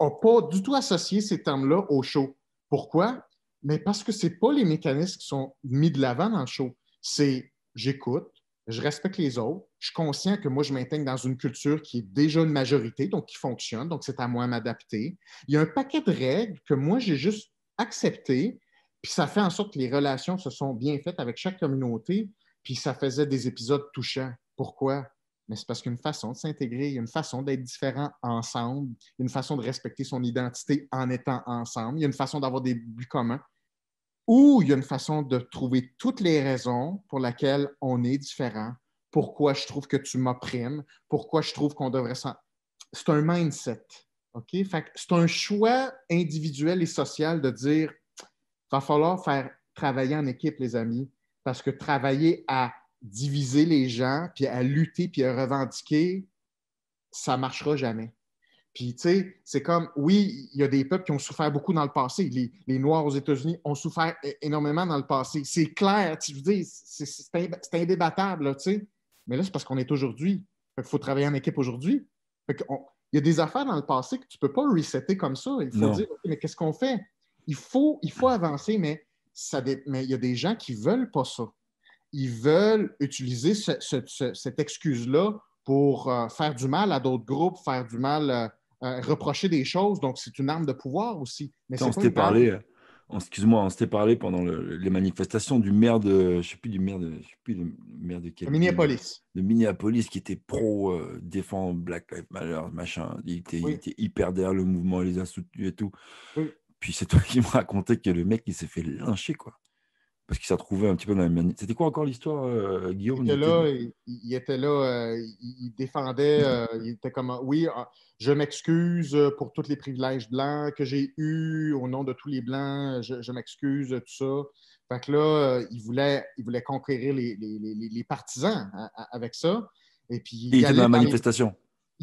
[SPEAKER 1] n'a pas du tout associé ces termes-là au show. Pourquoi? mais parce que ce n'est pas les mécanismes qui sont mis de l'avant dans le show. C'est j'écoute, je respecte les autres, je suis conscient que moi, je m'intègre dans une culture qui est déjà une majorité, donc qui fonctionne, donc c'est à moi de m'adapter. Il y a un paquet de règles que moi, j'ai juste acceptées, puis ça fait en sorte que les relations se sont bien faites avec chaque communauté, puis ça faisait des épisodes touchants. Pourquoi? mais c'est parce qu'il y a une façon de s'intégrer, il y a une façon d'être différent ensemble, il y a une façon de respecter son identité en étant ensemble, il y a une façon d'avoir des buts communs, ou il y a une façon de trouver toutes les raisons pour lesquelles on est différent, pourquoi je trouve que tu m'opprimes, pourquoi je trouve qu'on devrait s'en... C'est un mindset. OK? c'est un choix individuel et social de dire va falloir faire travailler en équipe, les amis, parce que travailler à diviser les gens, puis à lutter, puis à revendiquer, ça marchera jamais. Puis, tu sais, c'est comme, oui, il y a des peuples qui ont souffert beaucoup dans le passé. Les, Noirs aux États-Unis ont souffert énormément dans le passé. C'est clair, tu dis, c'est indébattable, tu sais. Mais là, c'est parce qu'on est aujourd'hui. Il faut travailler en équipe aujourd'hui. Il y a des affaires dans le passé que tu ne peux pas resetter comme ça. Il faut dire, mais qu'est-ce qu'on fait? Il faut, il faut avancer, mais, mais il y a des gens qui ne veulent pas ça ils veulent utiliser cette excuse-là pour euh, faire du mal à d'autres groupes, faire du mal, euh, euh, reprocher des choses. Donc, c'est une arme de pouvoir aussi. on s'était parlé,
[SPEAKER 2] excuse-moi, on s'était parlé pendant les manifestations du maire de, je sais plus du maire de, je sais plus du maire de quel, Minneapolis. De Minneapolis qui était pro défend Black Lives Matter, machin. Il était, hyper derrière le mouvement, il les a soutenus et tout. Puis c'est toi qui me racontais que le mec il s'est fait lyncher quoi parce qu'il s'est retrouvé un petit peu dans la même. C'était quoi encore l'histoire, euh, Guillaume il
[SPEAKER 1] était, là, euh, il, défendait, euh, il était comme Oui, ah, je m'excuse pour tous les privilèges blancs que j'ai eus au nom de tous les blancs, je, m'excuse, tout ça. Fait que là, il, voulait, il voulait conquérir les, partisans hein, avec ça. Et puis, il, il était dans la manifestation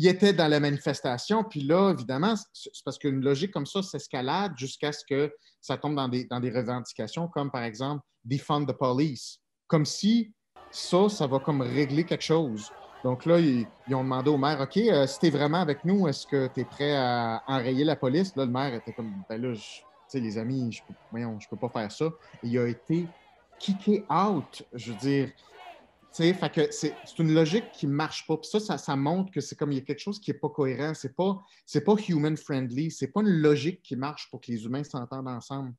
[SPEAKER 1] il était dans la manifestation, puis là, évidemment, c'est parce qu'une logique comme ça s'escalade jusqu'à ce que ça tombe dans des, revendications comme, par exemple, Defund the Police, comme si ça, ça va comme régler quelque chose. Donc là, ils, ont demandé au maire, OK, euh, si t'es vraiment avec nous, est-ce que tu es prêt à enrayer la police? Là, le maire était comme, ben là, tu sais, les amis, je peux, voyons, je peux pas faire ça. il a été kické out, je veux dire. Fait que c'est une logique qui ne marche pas. ça, ça, montre que c'est comme il y a quelque chose qui n'est pas cohérent. c'est n'est pas, pas human friendly. c'est pas une logique qui marche pour que les humains s'entendent ensemble.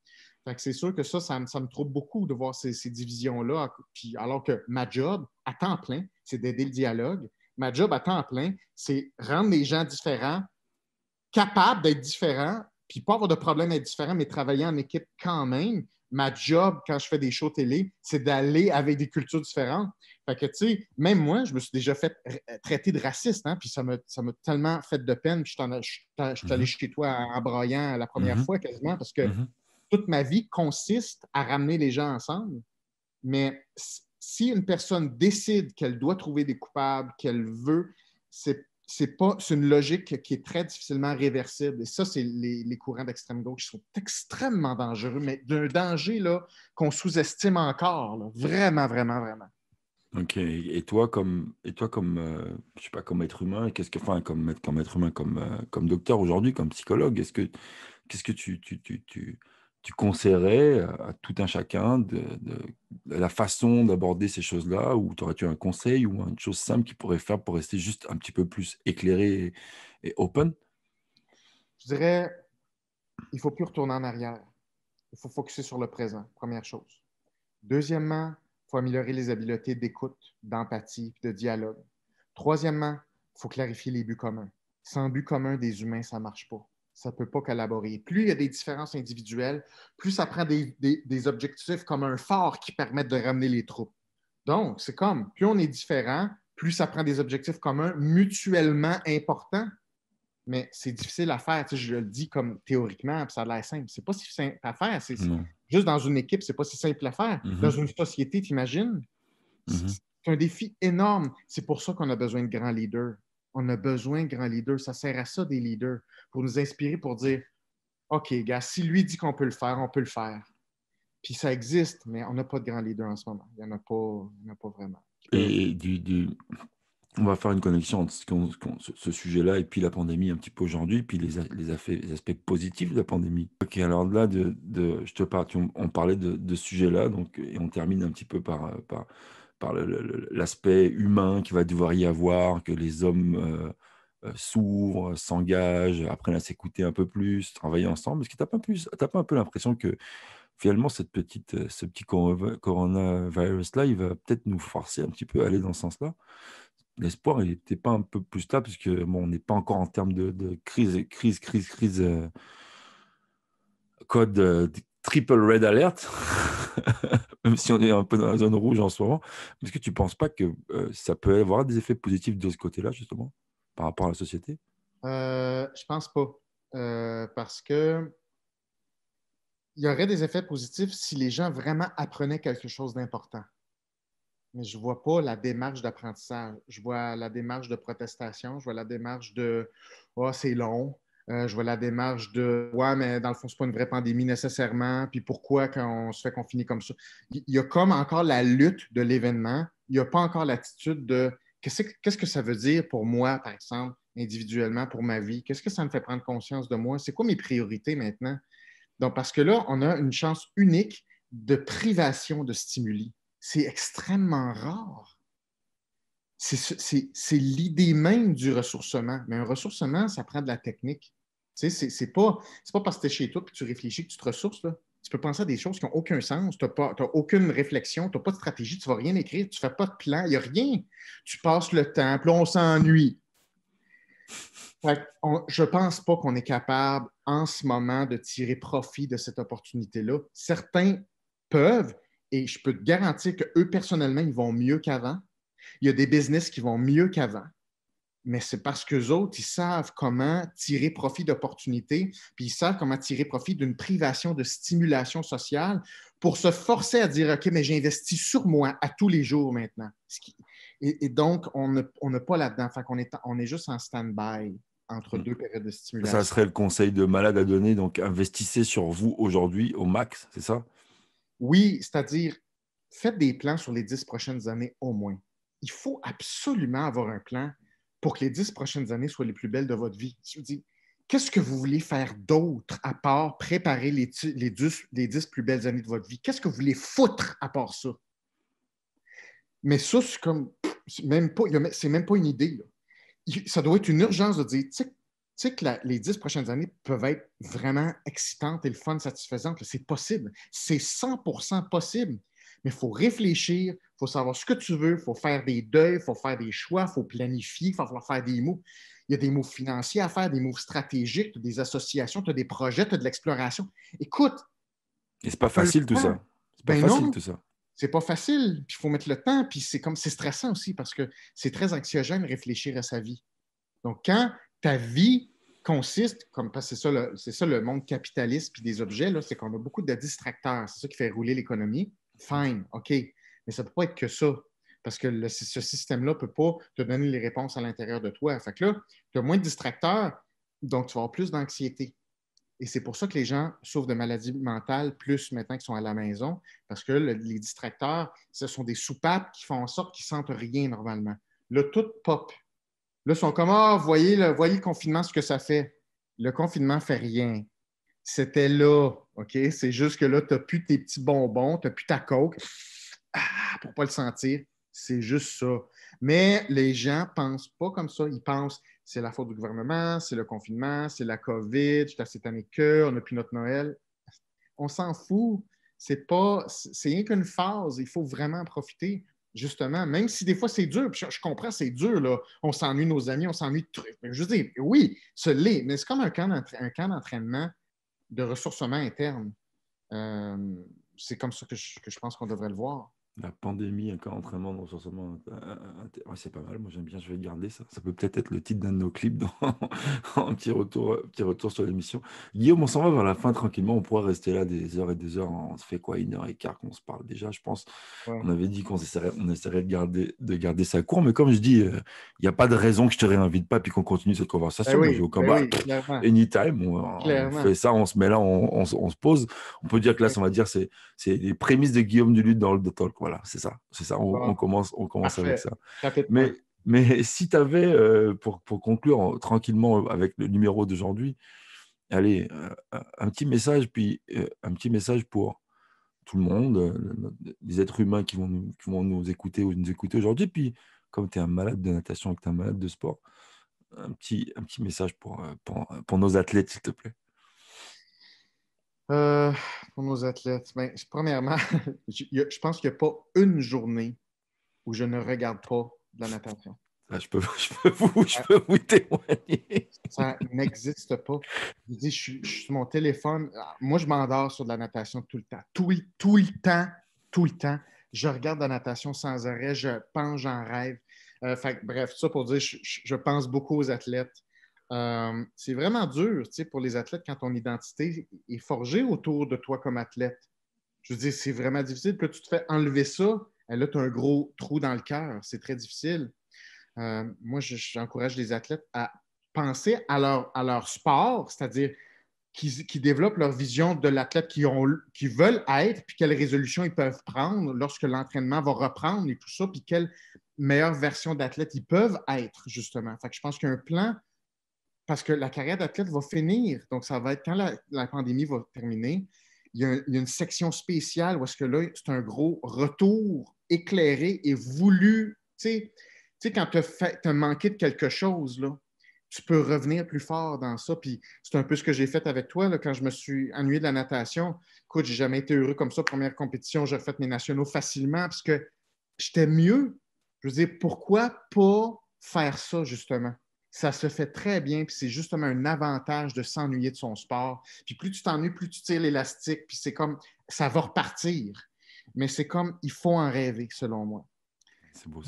[SPEAKER 1] Fait que c'est sûr que ça, ça, me trouble beaucoup de voir ces, divisions-là. alors que ma job, à temps plein, c'est d'aider le dialogue. Ma job à temps plein, c'est rendre les gens différents, capables d'être différents, puis pas avoir de problème à différents, mais travailler en équipe quand même, ma job quand je fais des shows télé, c'est d'aller avec des cultures différentes. Fait que, tu sais, même moi, je me suis déjà fait euh, traiter de raciste, hein, puis ça m'a tellement fait de peine. Puis je suis allé mhm. chez toi en braillant la première mhm. fois quasiment, parce que mhm. toute ma vie consiste à ramener les gens ensemble. Mais si une personne décide qu'elle doit trouver des coupables, qu'elle veut, c'est c'est une logique qui est très difficilement réversible. Et ça, c'est les, courants d'extrême gauche qui sont extrêmement dangereux, mais d'un danger qu'on sous-estime encore, vraiment, vraiment, vraiment.
[SPEAKER 2] OK. Et toi, comme, et toi, comme euh, je pas, comme être humain, qu'est-ce que, enfin, comme, comme être humain, comme, euh, comme docteur aujourd'hui, comme psychologue, est-ce que, qu'est-ce que tu tu conseillerais à tout un chacun de, la façon d'aborder ces choses-là Ou aurais-tu un conseil ou une chose simple qu'il pourrait faire pour rester juste un petit peu plus éclairé et, open
[SPEAKER 1] Je dirais, il ne faut plus retourner en arrière. Il faut focuser sur le présent, première chose. Deuxièmement, il faut améliorer les habiletés d'écoute, d'empathie, de dialogue. Troisièmement, il faut clarifier les buts communs. Sans but commun des humains, ça ne marche pas ça ne peut pas collaborer. Plus il y a des différences individuelles, plus ça prend des, objectifs comme un qui permettent de ramener les troupes. Donc, c'est comme, plus on est différent, plus ça prend des objectifs communs mutuellement importants. Mais c'est difficile à faire. je le dis comme théoriquement, puis ça a l'air simple. C'est pas si simple à faire. C'est, Juste dans une équipe, c'est pas si simple à faire. Mm-hmm. Dans une société, tu imagines? Mm-hmm. C'est un défi énorme. C'est pour ça qu'on a besoin de grands leaders. On a besoin de grands leaders. Ça sert à ça des leaders pour nous inspirer, pour dire OK, gars, si lui dit qu'on peut le faire, on peut le faire. Puis ça existe, mais on n'a pas de grands leaders en ce moment. Il n'y en, a pas vraiment.
[SPEAKER 2] Et, du, on va faire une connexion entre ce, sujet-là et puis la pandémie un petit peu aujourd'hui, puis les, aspects positifs de la pandémie. Ok, alors là, de, je te parle, on, parlait de, ce sujet-là, donc, et on termine un petit peu par par l'aspect humain qu'il va devoir y avoir, que les hommes euh, euh, s'ouvrent, euh, s'engagent, apprennent à s'écouter un peu plus, travailler ensemble. Parce que tu n'as pas, un peu l'impression que finalement, cette petite, ce petit coronavirus-là, il va peut-être nous forcer un petit peu à aller dans ce sens-là l'espoir il n'était pas un peu plus là, puisque bon, on n'est pas encore en termes de, crise, crise, crise, crise, code triple red alert. même si on est un peu dans la zone rouge en ce moment, est-ce que tu ne penses pas que euh, ça peut avoir des effets positifs de ce côté-là, justement, par rapport à la société
[SPEAKER 1] euh, Je ne pense pas. Euh, parce que il y aurait des effets positifs si les gens vraiment apprenaient quelque chose d'important. Mais je ne vois pas la démarche d'apprentissage. Je vois la démarche de protestation, je vois la démarche de oh, c'est long, euh, je vois la démarche de Ouais, mais dans le fond, ce n'est pas une vraie pandémie nécessairement. Puis pourquoi quand on se fait confiner comme ça? Il y a comme encore la lutte de l'événement. Il n'y a pas encore l'attitude de qu'est-ce que ça veut dire pour moi, par exemple, individuellement, pour ma vie? Qu'est-ce que ça me fait prendre conscience de moi? C'est quoi mes priorités maintenant? Donc, parce que là, on a une chance unique de privation de stimuli. C'est extrêmement rare. C'est l'idée même du ressourcement. Mais un ressourcement, ça prend de la technique c'est n'est c'est pas, parce que tu es chez toi que tu réfléchis que tu te ressources. Tu peux penser à des choses qui n'ont aucun sens, tu n'as aucune réflexion, tu n'as pas de stratégie, tu ne vas rien écrire, tu ne fais pas de plan, il n'y a rien. Tu passes le temps, puis on s'ennuie. je ne pense pas qu'on est capable en ce moment de tirer profit de cette opportunité-là. Certains peuvent, et je peux te garantir qu'eux, personnellement, ils vont mieux qu'avant. Il y a des business qui vont mieux qu'avant mais c'est parce qu'eux autres, ils savent comment tirer profit d'opportunités, puis ils savent comment tirer profit d'une privation de stimulation sociale pour se forcer à dire OK, mais j'investis sur moi à tous les jours maintenant. Et, donc, on n'a pas là-dedans. Fait qu'on est, on est juste en stand-by entre mm. deux périodes de stimulation. Ça serait
[SPEAKER 2] le conseil de malade à donner. Donc, investissez sur vous aujourd'hui au max, c'est ça?
[SPEAKER 1] Oui, c'est-à-dire, faites des plans sur les dix prochaines années au moins. Il faut absolument avoir un plan pour que les dix prochaines années soient les plus belles de votre vie. Je vous dis, qu'est-ce que vous voulez faire d'autre à part préparer les, les, plus belles années de votre vie? Qu'est-ce que vous voulez foutre à part ça? Mais ça, c'est comme, même pas, c'est même pas une idée. Ça doit être une urgence de dire, tu sais que les dix prochaines années peuvent être vraiment excitantes et le fun satisfaisantes. C'est possible. C'est 100 possible mais il faut réfléchir, il faut savoir ce que tu veux, il faut faire des deuils, il faut faire des choix, il faut planifier, il faut falloir faire des mots. Il y a des mots financiers à faire, des mots stratégiques, tu as des associations, tu as des projets, tu as de l'exploration. Écoute.
[SPEAKER 2] Et c'est pas facile ben tout ça.
[SPEAKER 1] C'est pas facile tout ça c'est pas facile. il faut mettre le temps. Puis c'est comme c'est stressant aussi parce que c'est très anxiogène réfléchir à sa vie. Donc quand ta vie consiste, comme c'est ça, le, c'est ça le monde capitaliste puis des objets là, c'est qu'on a beaucoup de distracteurs. C'est ça qui fait rouler l'économie. Fine, OK. Mais ça ne peut pas être que ça. Parce que ce système-là ne peut pas te donner les réponses à l'intérieur de toi. Fait que là, tu as moins de distracteurs, donc tu vas avoir plus d'anxiété. Et c'est pour ça que les gens souffrent de maladies mentales plus maintenant qu'ils sont à la maison, parce que les distracteurs, ce sont des soupapes qui font en sorte qu'ils ne sentent rien normalement. Là, tout pop. Là, ils sont comme Ah, voyez, le, voyez confinement, ce que ça fait. Le confinement ne fait rien. C'était là. OK? C'est juste que là, tu n'as plus tes petits bonbons, tu n'as plus ta coke. pour ah, pour pas le sentir. C'est juste ça. Mais les gens pensent pas comme ça. Ils pensent c'est la faute du gouvernement, c'est le confinement, c'est la COVID, c'est la satanique, on n'a plus notre Noël. On s'en fout. C'est pas, c'est rien qu'une phase. Il faut vraiment profiter, justement, même si des fois c'est dur. je, comprends, c'est dur, là. On s'ennuie nos amis, on s'ennuie de trucs. Mais je veux dire, oui, ce lit, mais c'est comme un camp d'entraînement de ressourcement interne. Euh, c'est comme
[SPEAKER 2] ça que je, que je pense qu'on devrait le voir. La pandémie, un cas d'entraînement c'est pas mal, moi j'aime bien, je vais garder ça. Ça peut peut-être être le titre d'un de nos clips dans... petit retour, petit retour sur l'émission. Guillaume, on s'en va vers la fin tranquillement. On pourrait rester là des heures et des heures. On se fait quoi Une heure et quart qu'on se parle déjà, je pense. On avait dit qu'on essaierait, on essaierait de, garder, de garder ça court, mais comme je dis, euh, il n'y a pas de raison que je ne te réinvite pas puis qu'on continue cette conversation. Eh on joue au eh combat, anytime. On, fait ça, on se met là, on, se pose. On peut dire que là, eh on va dire, c'est les prémices de Guillaume du dans le Talk. Voilà, c'est ça. C'est ça. On, commence, on commence avec ça. Mais, mais si tu avais, euh, pour, conclure tranquillement euh, avec le numéro d'aujourd'hui, allez, euh, un petit message, puis un petit message pour tout le monde, les êtres humains qui vont nous, vont nous écouter ou nous écouter aujourd'hui, puis comme tu es un malade de natation et que tu es un malade de sport, un petit, un petit message pour, pour nos athlètes, s'il te plaît. Euh, pour nos athlètes, ben, premièrement,
[SPEAKER 1] je, pense qu'il n'y a pas une journée où je ne regarde pas de la natation.
[SPEAKER 2] Ah, je, peux, je, peux, vous, je ah. peux vous témoigner.
[SPEAKER 1] Ça n'existe pas. Je dis, je, suis sur mon téléphone. Ah, moi, je m'endors sur de la natation tout le temps. Tout, le temps, tout le temps. Je regarde la natation sans arrêt. Je pense, j'en rêve. Euh, fait, bref, ça pour dire, je pense beaucoup aux athlètes. Euh, c'est vraiment dur pour les athlètes quand ton identité est forgée autour de toi comme athlète. Je veux dire, c'est vraiment difficile que tu te fais enlever ça. Eh, là, tu as un gros trou dans le cœur. C'est très difficile. Euh, moi, j'encourage les athlètes à penser à leur, sport, c'est-à-dire qu'ils développent leur vision de l'athlète qu'ils qui veulent être, puis quelles résolutions ils peuvent prendre lorsque l'entraînement va reprendre et tout ça, puis quelle meilleure version d'athlète ils peuvent être, justement. Fait que je pense qu'un plan parce que la carrière d'athlète va finir. Donc, ça va être quand la, pandémie va terminer, il y, a, une section spéciale où est-ce que là, c'est un gros retour éclairé et voulu. Tu sais, quand tu as, manqué de quelque chose, là, tu peux revenir plus fort dans ça. Puis c'est un peu ce que j'ai fait avec toi quand je me suis ennuyé de la natation. Écoute, j'ai jamais été heureux comme ça. Première compétition, j'ai fait mes nationaux facilement parce que j'étais mieux. Je veux dire, pourquoi pas faire ça, justement? ça se fait très bien, puis c'est justement un avantage de s'ennuyer de son sport. Puis plus tu t'ennuies, plus tu tires l'élastique, puis c'est comme ça va repartir. Mais c'est comme il faut en rêver, selon moi.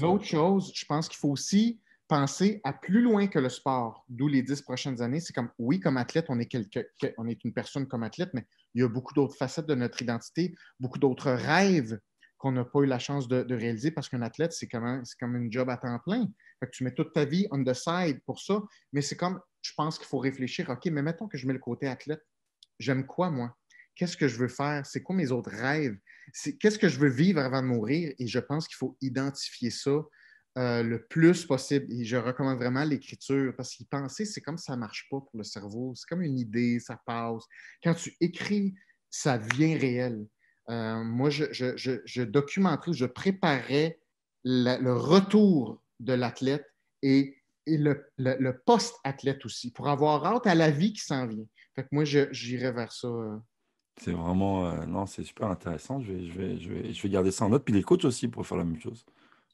[SPEAKER 1] L'autre chose, je pense qu'il faut aussi penser à plus loin que le sport, d'où les dix prochaines années. C'est comme, oui, comme athlète, on est, on est une personne comme athlète, mais il y a beaucoup d'autres facettes de notre identité, beaucoup d'autres rêves qu'on n'a pas eu la chance de, réaliser parce qu'un athlète, c'est comme, un, job à temps plein. tu mets toute ta vie on the side pour ça. Mais c'est comme, je pense qu'il faut réfléchir, OK, mais mettons que je mets le côté athlète. J'aime quoi, moi? Qu'est-ce que je veux faire? C'est quoi mes autres rêves? Qu'est-ce que je veux vivre avant de mourir? Et je pense qu'il faut identifier ça euh, le plus possible. Et je recommande vraiment l'écriture parce qu'y penser, c'est comme ça ne marche pas pour le cerveau. C'est comme une idée, ça passe. Quand tu écris, ça vient réel. Euh, moi, je, documentais, je préparais le retour de l'athlète et, le, post-athlète aussi, pour avoir hâte à la vie qui s'en vient. Fait que moi, j'irai vers ça. Euh.
[SPEAKER 2] C'est vraiment, euh, non, c'est super intéressant. Je vais, je vais garder ça en note. Puis les coachs aussi pour faire la même chose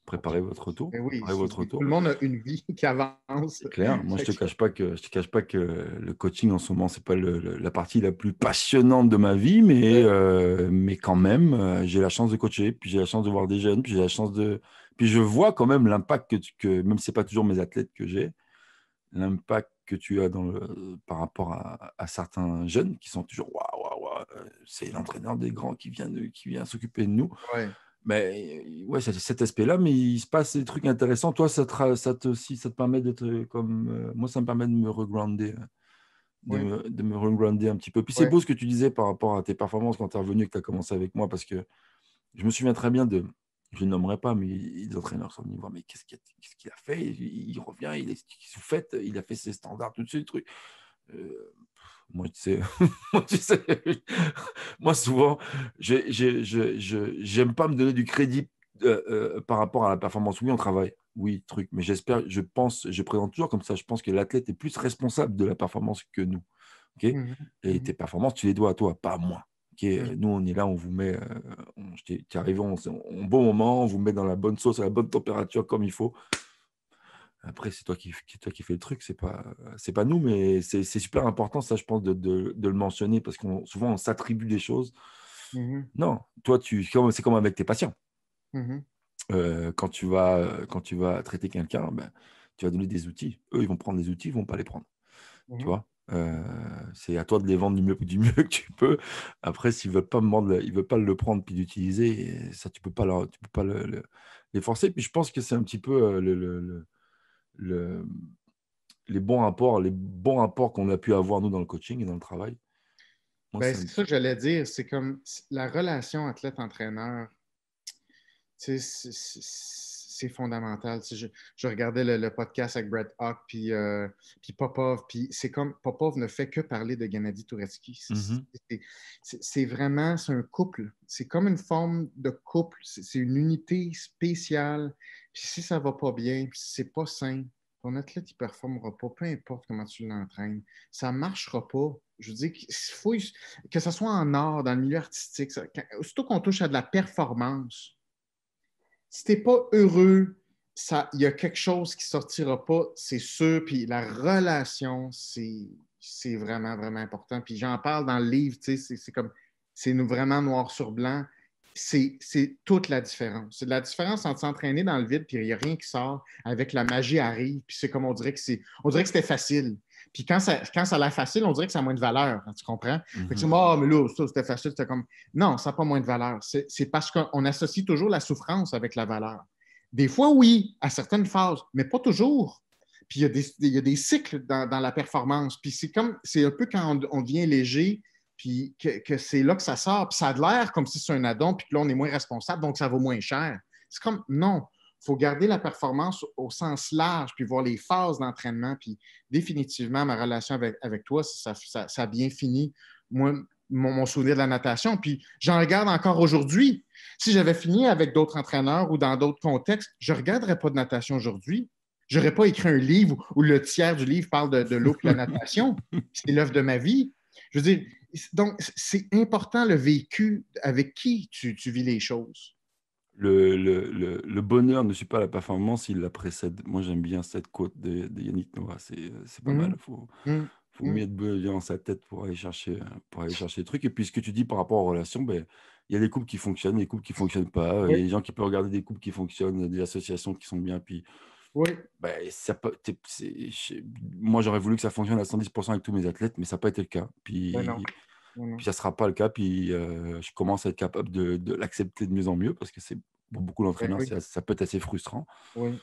[SPEAKER 2] préparer votre retour. Eh votre Tout le
[SPEAKER 1] monde a une vie qui avance. clair. Moi, je te
[SPEAKER 2] cache pas que je te cache pas que le coaching en ce moment, c'est pas la partie la plus passionnante de ma vie, mais euh, mais quand même, euh, j'ai la chance de coacher, puis j'ai la chance de voir des jeunes, puis j'ai la chance de, puis je vois quand même l'impact que, que même si c'est pas toujours mes athlètes que j'ai, l'impact que tu as dans le, par rapport à, certains jeunes qui sont toujours waouh, waouh, waouh, euh, c'est l'entraîneur des grands qui vient qui vient s'occuper de nous mais ouais, c'est cet aspect-là, mais il se passe des trucs intéressants. Toi, ça te, ça te, ça te permet d'être comme. Euh, moi, ça me permet de me regrounder. De, de, un petit peu. Puis c'est beau ce que tu disais par rapport à tes performances quand tu es revenu et que tu as commencé avec moi, parce que je me souviens très bien de. Je ne nommerai pas, mais les entraîneurs sont venus voir mais qu'est-ce qu'il a, fait il, revient, il est sous fait, il a fait ses standards, tout de suite, truc. Euh, moi, tu sais, moi, souvent, je, je, pas me donner du crédit euh, euh, par rapport à la performance. Oui, on travaille, oui, truc, mais j'espère, je pense, je présente toujours comme ça, je pense que l'athlète est plus responsable de la performance que nous. Mmh Et mmh tes performances, tu les dois à toi, pas à moi. Mmh. Nous, on est là, on vous met, euh, tu arrives bon moment, on vous met dans la bonne sauce, à la bonne température comme il faut. Après, c'est toi qui, toi qui fais le truc, c'est pas, c'est pas nous, mais c'est, super important, ça, je pense, de, de, le mentionner parce qu'on souvent on s'attribue des choses. Mmh non, toi, tu, c'est comme avec tes patients. Mmh euh, quand, tu vas, quand tu vas traiter quelqu'un, ben, tu vas donner des outils. Eux, ils vont prendre les outils, ils vont pas les prendre. Mmh tu vois euh, c'est à toi de les vendre du mieux, du mieux que tu peux. Après, s'ils veulent pas me vendre, veulent pas le prendre puis l'utiliser, ça tu peux pas, leur, tu peux pas le, les forcer. Puis je pense que c'est un petit peu euh, le les bons rapports, les bons qu'on a pu avoir nous dans le coaching et dans le travail. Ben, c'est
[SPEAKER 1] ça que j'allais dire, c'est comme la relation athlète-entraîneur, c'est fondamental. Je, regardais le, podcast avec Brett Hawk, euh, puis, Popov, puis c'est comme Popov ne fait que parler de Gennady Touretsky. Mhm. C'est vraiment, c'est un couple. C'est comme une forme de couple. C'est une unité spéciale si ça ne va pas bien, puis si c'est pas sain, ton athlète, ne performera pas, peu importe comment tu l'entraînes. Ça ne marchera pas. Je veux dire, faut, que ce soit en art, dans le milieu artistique, surtout qu'on touche à de la performance, si tu n'es pas heureux, il y a quelque chose qui ne sortira pas, c'est sûr. Puis la relation, c'est vraiment, vraiment important. Puis j'en parle dans le livre, c'est comme, c'est vraiment noir sur blanc c'est toute la différence. C'est la différence entre s'entraîner dans le vide, puis il n'y a rien qui sort, avec la magie arrive, puis c'est comme on dirait que c'est. On dirait que c'était facile. Puis quand ça, quand a l'air facile, on dirait que ça a moins de valeur, hein, tu comprends? oh, mais là, c'était facile, c'était comme. Non, ça n'a pas moins de valeur. C'est parce qu'on associe toujours la souffrance avec la valeur. Des fois, oui, à certaines phases, mais pas toujours. Puis il y a des, cycles dans, la performance. Puis c'est comme, c'est un peu quand on, on devient léger, puis que, c'est là que ça sort, puis ça a l'air comme si c'est un addon, puis que là, on est moins responsable, donc ça vaut moins cher. C'est comme, non, il faut garder la performance au sens large, puis voir les phases d'entraînement, puis définitivement, ma relation avec, toi, ça, a bien fini. Moi, mon, souvenir de la natation, puis j'en regarde encore aujourd'hui. Si j'avais fini avec d'autres entraîneurs ou dans d'autres contextes, je ne regarderais pas de natation aujourd'hui. Je n'aurais pas écrit un livre où le tiers du livre parle de, de l'eau et de la natation. C'est l'œuvre de ma vie. Je veux dire, donc, c'est important le vécu avec qui tu, vis les choses.
[SPEAKER 2] Le, bonheur ne suit pas la performance, il la précède. Moi, j'aime bien cette quote de, Yannick Noah, c'est pas mmh. mal. Il faut, mieux mmh. mmh. bien dans sa tête pour aller, chercher, pour aller chercher des trucs. Et puis, ce que tu dis par rapport aux relations, ben, il y a des couples qui fonctionnent, des couples qui ne fonctionnent pas. Il y a des gens qui peuvent regarder des couples qui fonctionnent, des associations qui sont bien, puis oui. Bah, ça moi, j'aurais voulu que ça fonctionne à 110% avec tous mes athlètes, mais ça n'a pas été le cas. Puis, ça ne sera pas le cas. Puis euh, je commence à être capable de, l'accepter de mieux en mieux parce que c'est pour beaucoup eh d'entraîneurs, ça, peut être assez frustrant. Oui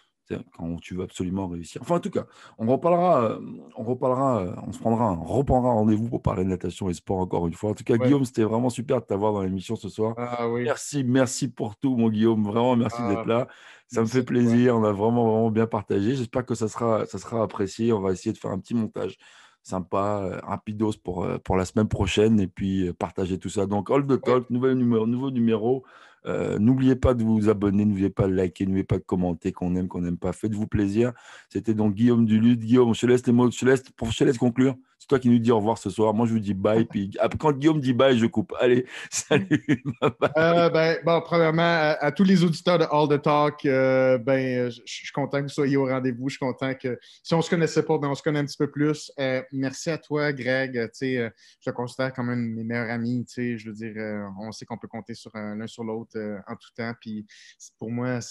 [SPEAKER 2] quand tu veux absolument réussir. Enfin, en tout cas, on reparlera, euh, on reparlera, euh, on se prendra, on reprendra rendez-vous pour parler de natation et sport encore une fois. En tout cas, Guillaume, c'était vraiment super de t'avoir dans l'émission ce soir. Ah merci, merci pour tout, mon Guillaume. Vraiment, merci ah, d'être là. Ça me fait plaisir. On a vraiment, vraiment bien partagé. J'espère que ça sera, ça sera apprécié. On va essayer de faire un petit montage sympa, euh, rapidos pour, pour la semaine prochaine et puis partager tout ça. Donc, All the Talk, numéro, nouveau numéro euh, n'oubliez pas de vous abonner, n'oubliez pas de liker, n'oubliez pas de commenter, qu'on aime, qu'on n'aime pas. Faites-vous plaisir. C'était donc Guillaume Duluth. Guillaume, je et laisse les mots, je conclure. C'est toi qui nous dis au revoir ce soir. Moi, je vous dis bye. Puis quand Guillaume dit bye, je coupe. Allez, salut. Euh,
[SPEAKER 1] ben, bon, premièrement, à, tous les auditeurs de All the Talk, euh, ben, euh, je, suis content que vous soyez au rendez-vous. Je suis content que si on ne se connaissait pas, ben, on se connaît un petit peu plus. merci à toi, Greg. je te considère comme un de mes meilleurs amis. Je veux dire, on sait qu'on peut compter sur l'un sur l'autre en tout temps. Puis pour moi,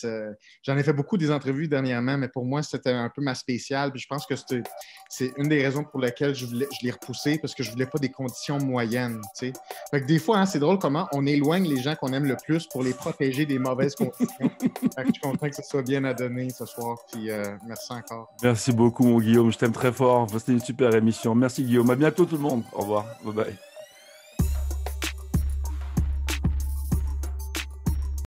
[SPEAKER 1] j'en ai fait beaucoup des entrevues dernièrement, mais pour moi, c'était un peu ma spéciale. Puis je pense que c'est une des raisons pour lesquelles je voulais je l'ai repoussé parce que je voulais pas des conditions moyennes. sais. des fois, hein, c'est drôle comment on éloigne les gens qu'on aime le plus pour les protéger des mauvaises conditions. je suis content que ce soit bien à donner ce soir. Euh, merci encore.
[SPEAKER 2] Merci beaucoup, mon Guillaume. Je t'aime très fort. C'était une super émission. Merci, Guillaume. À bientôt, tout le monde. Au revoir. Bye bye.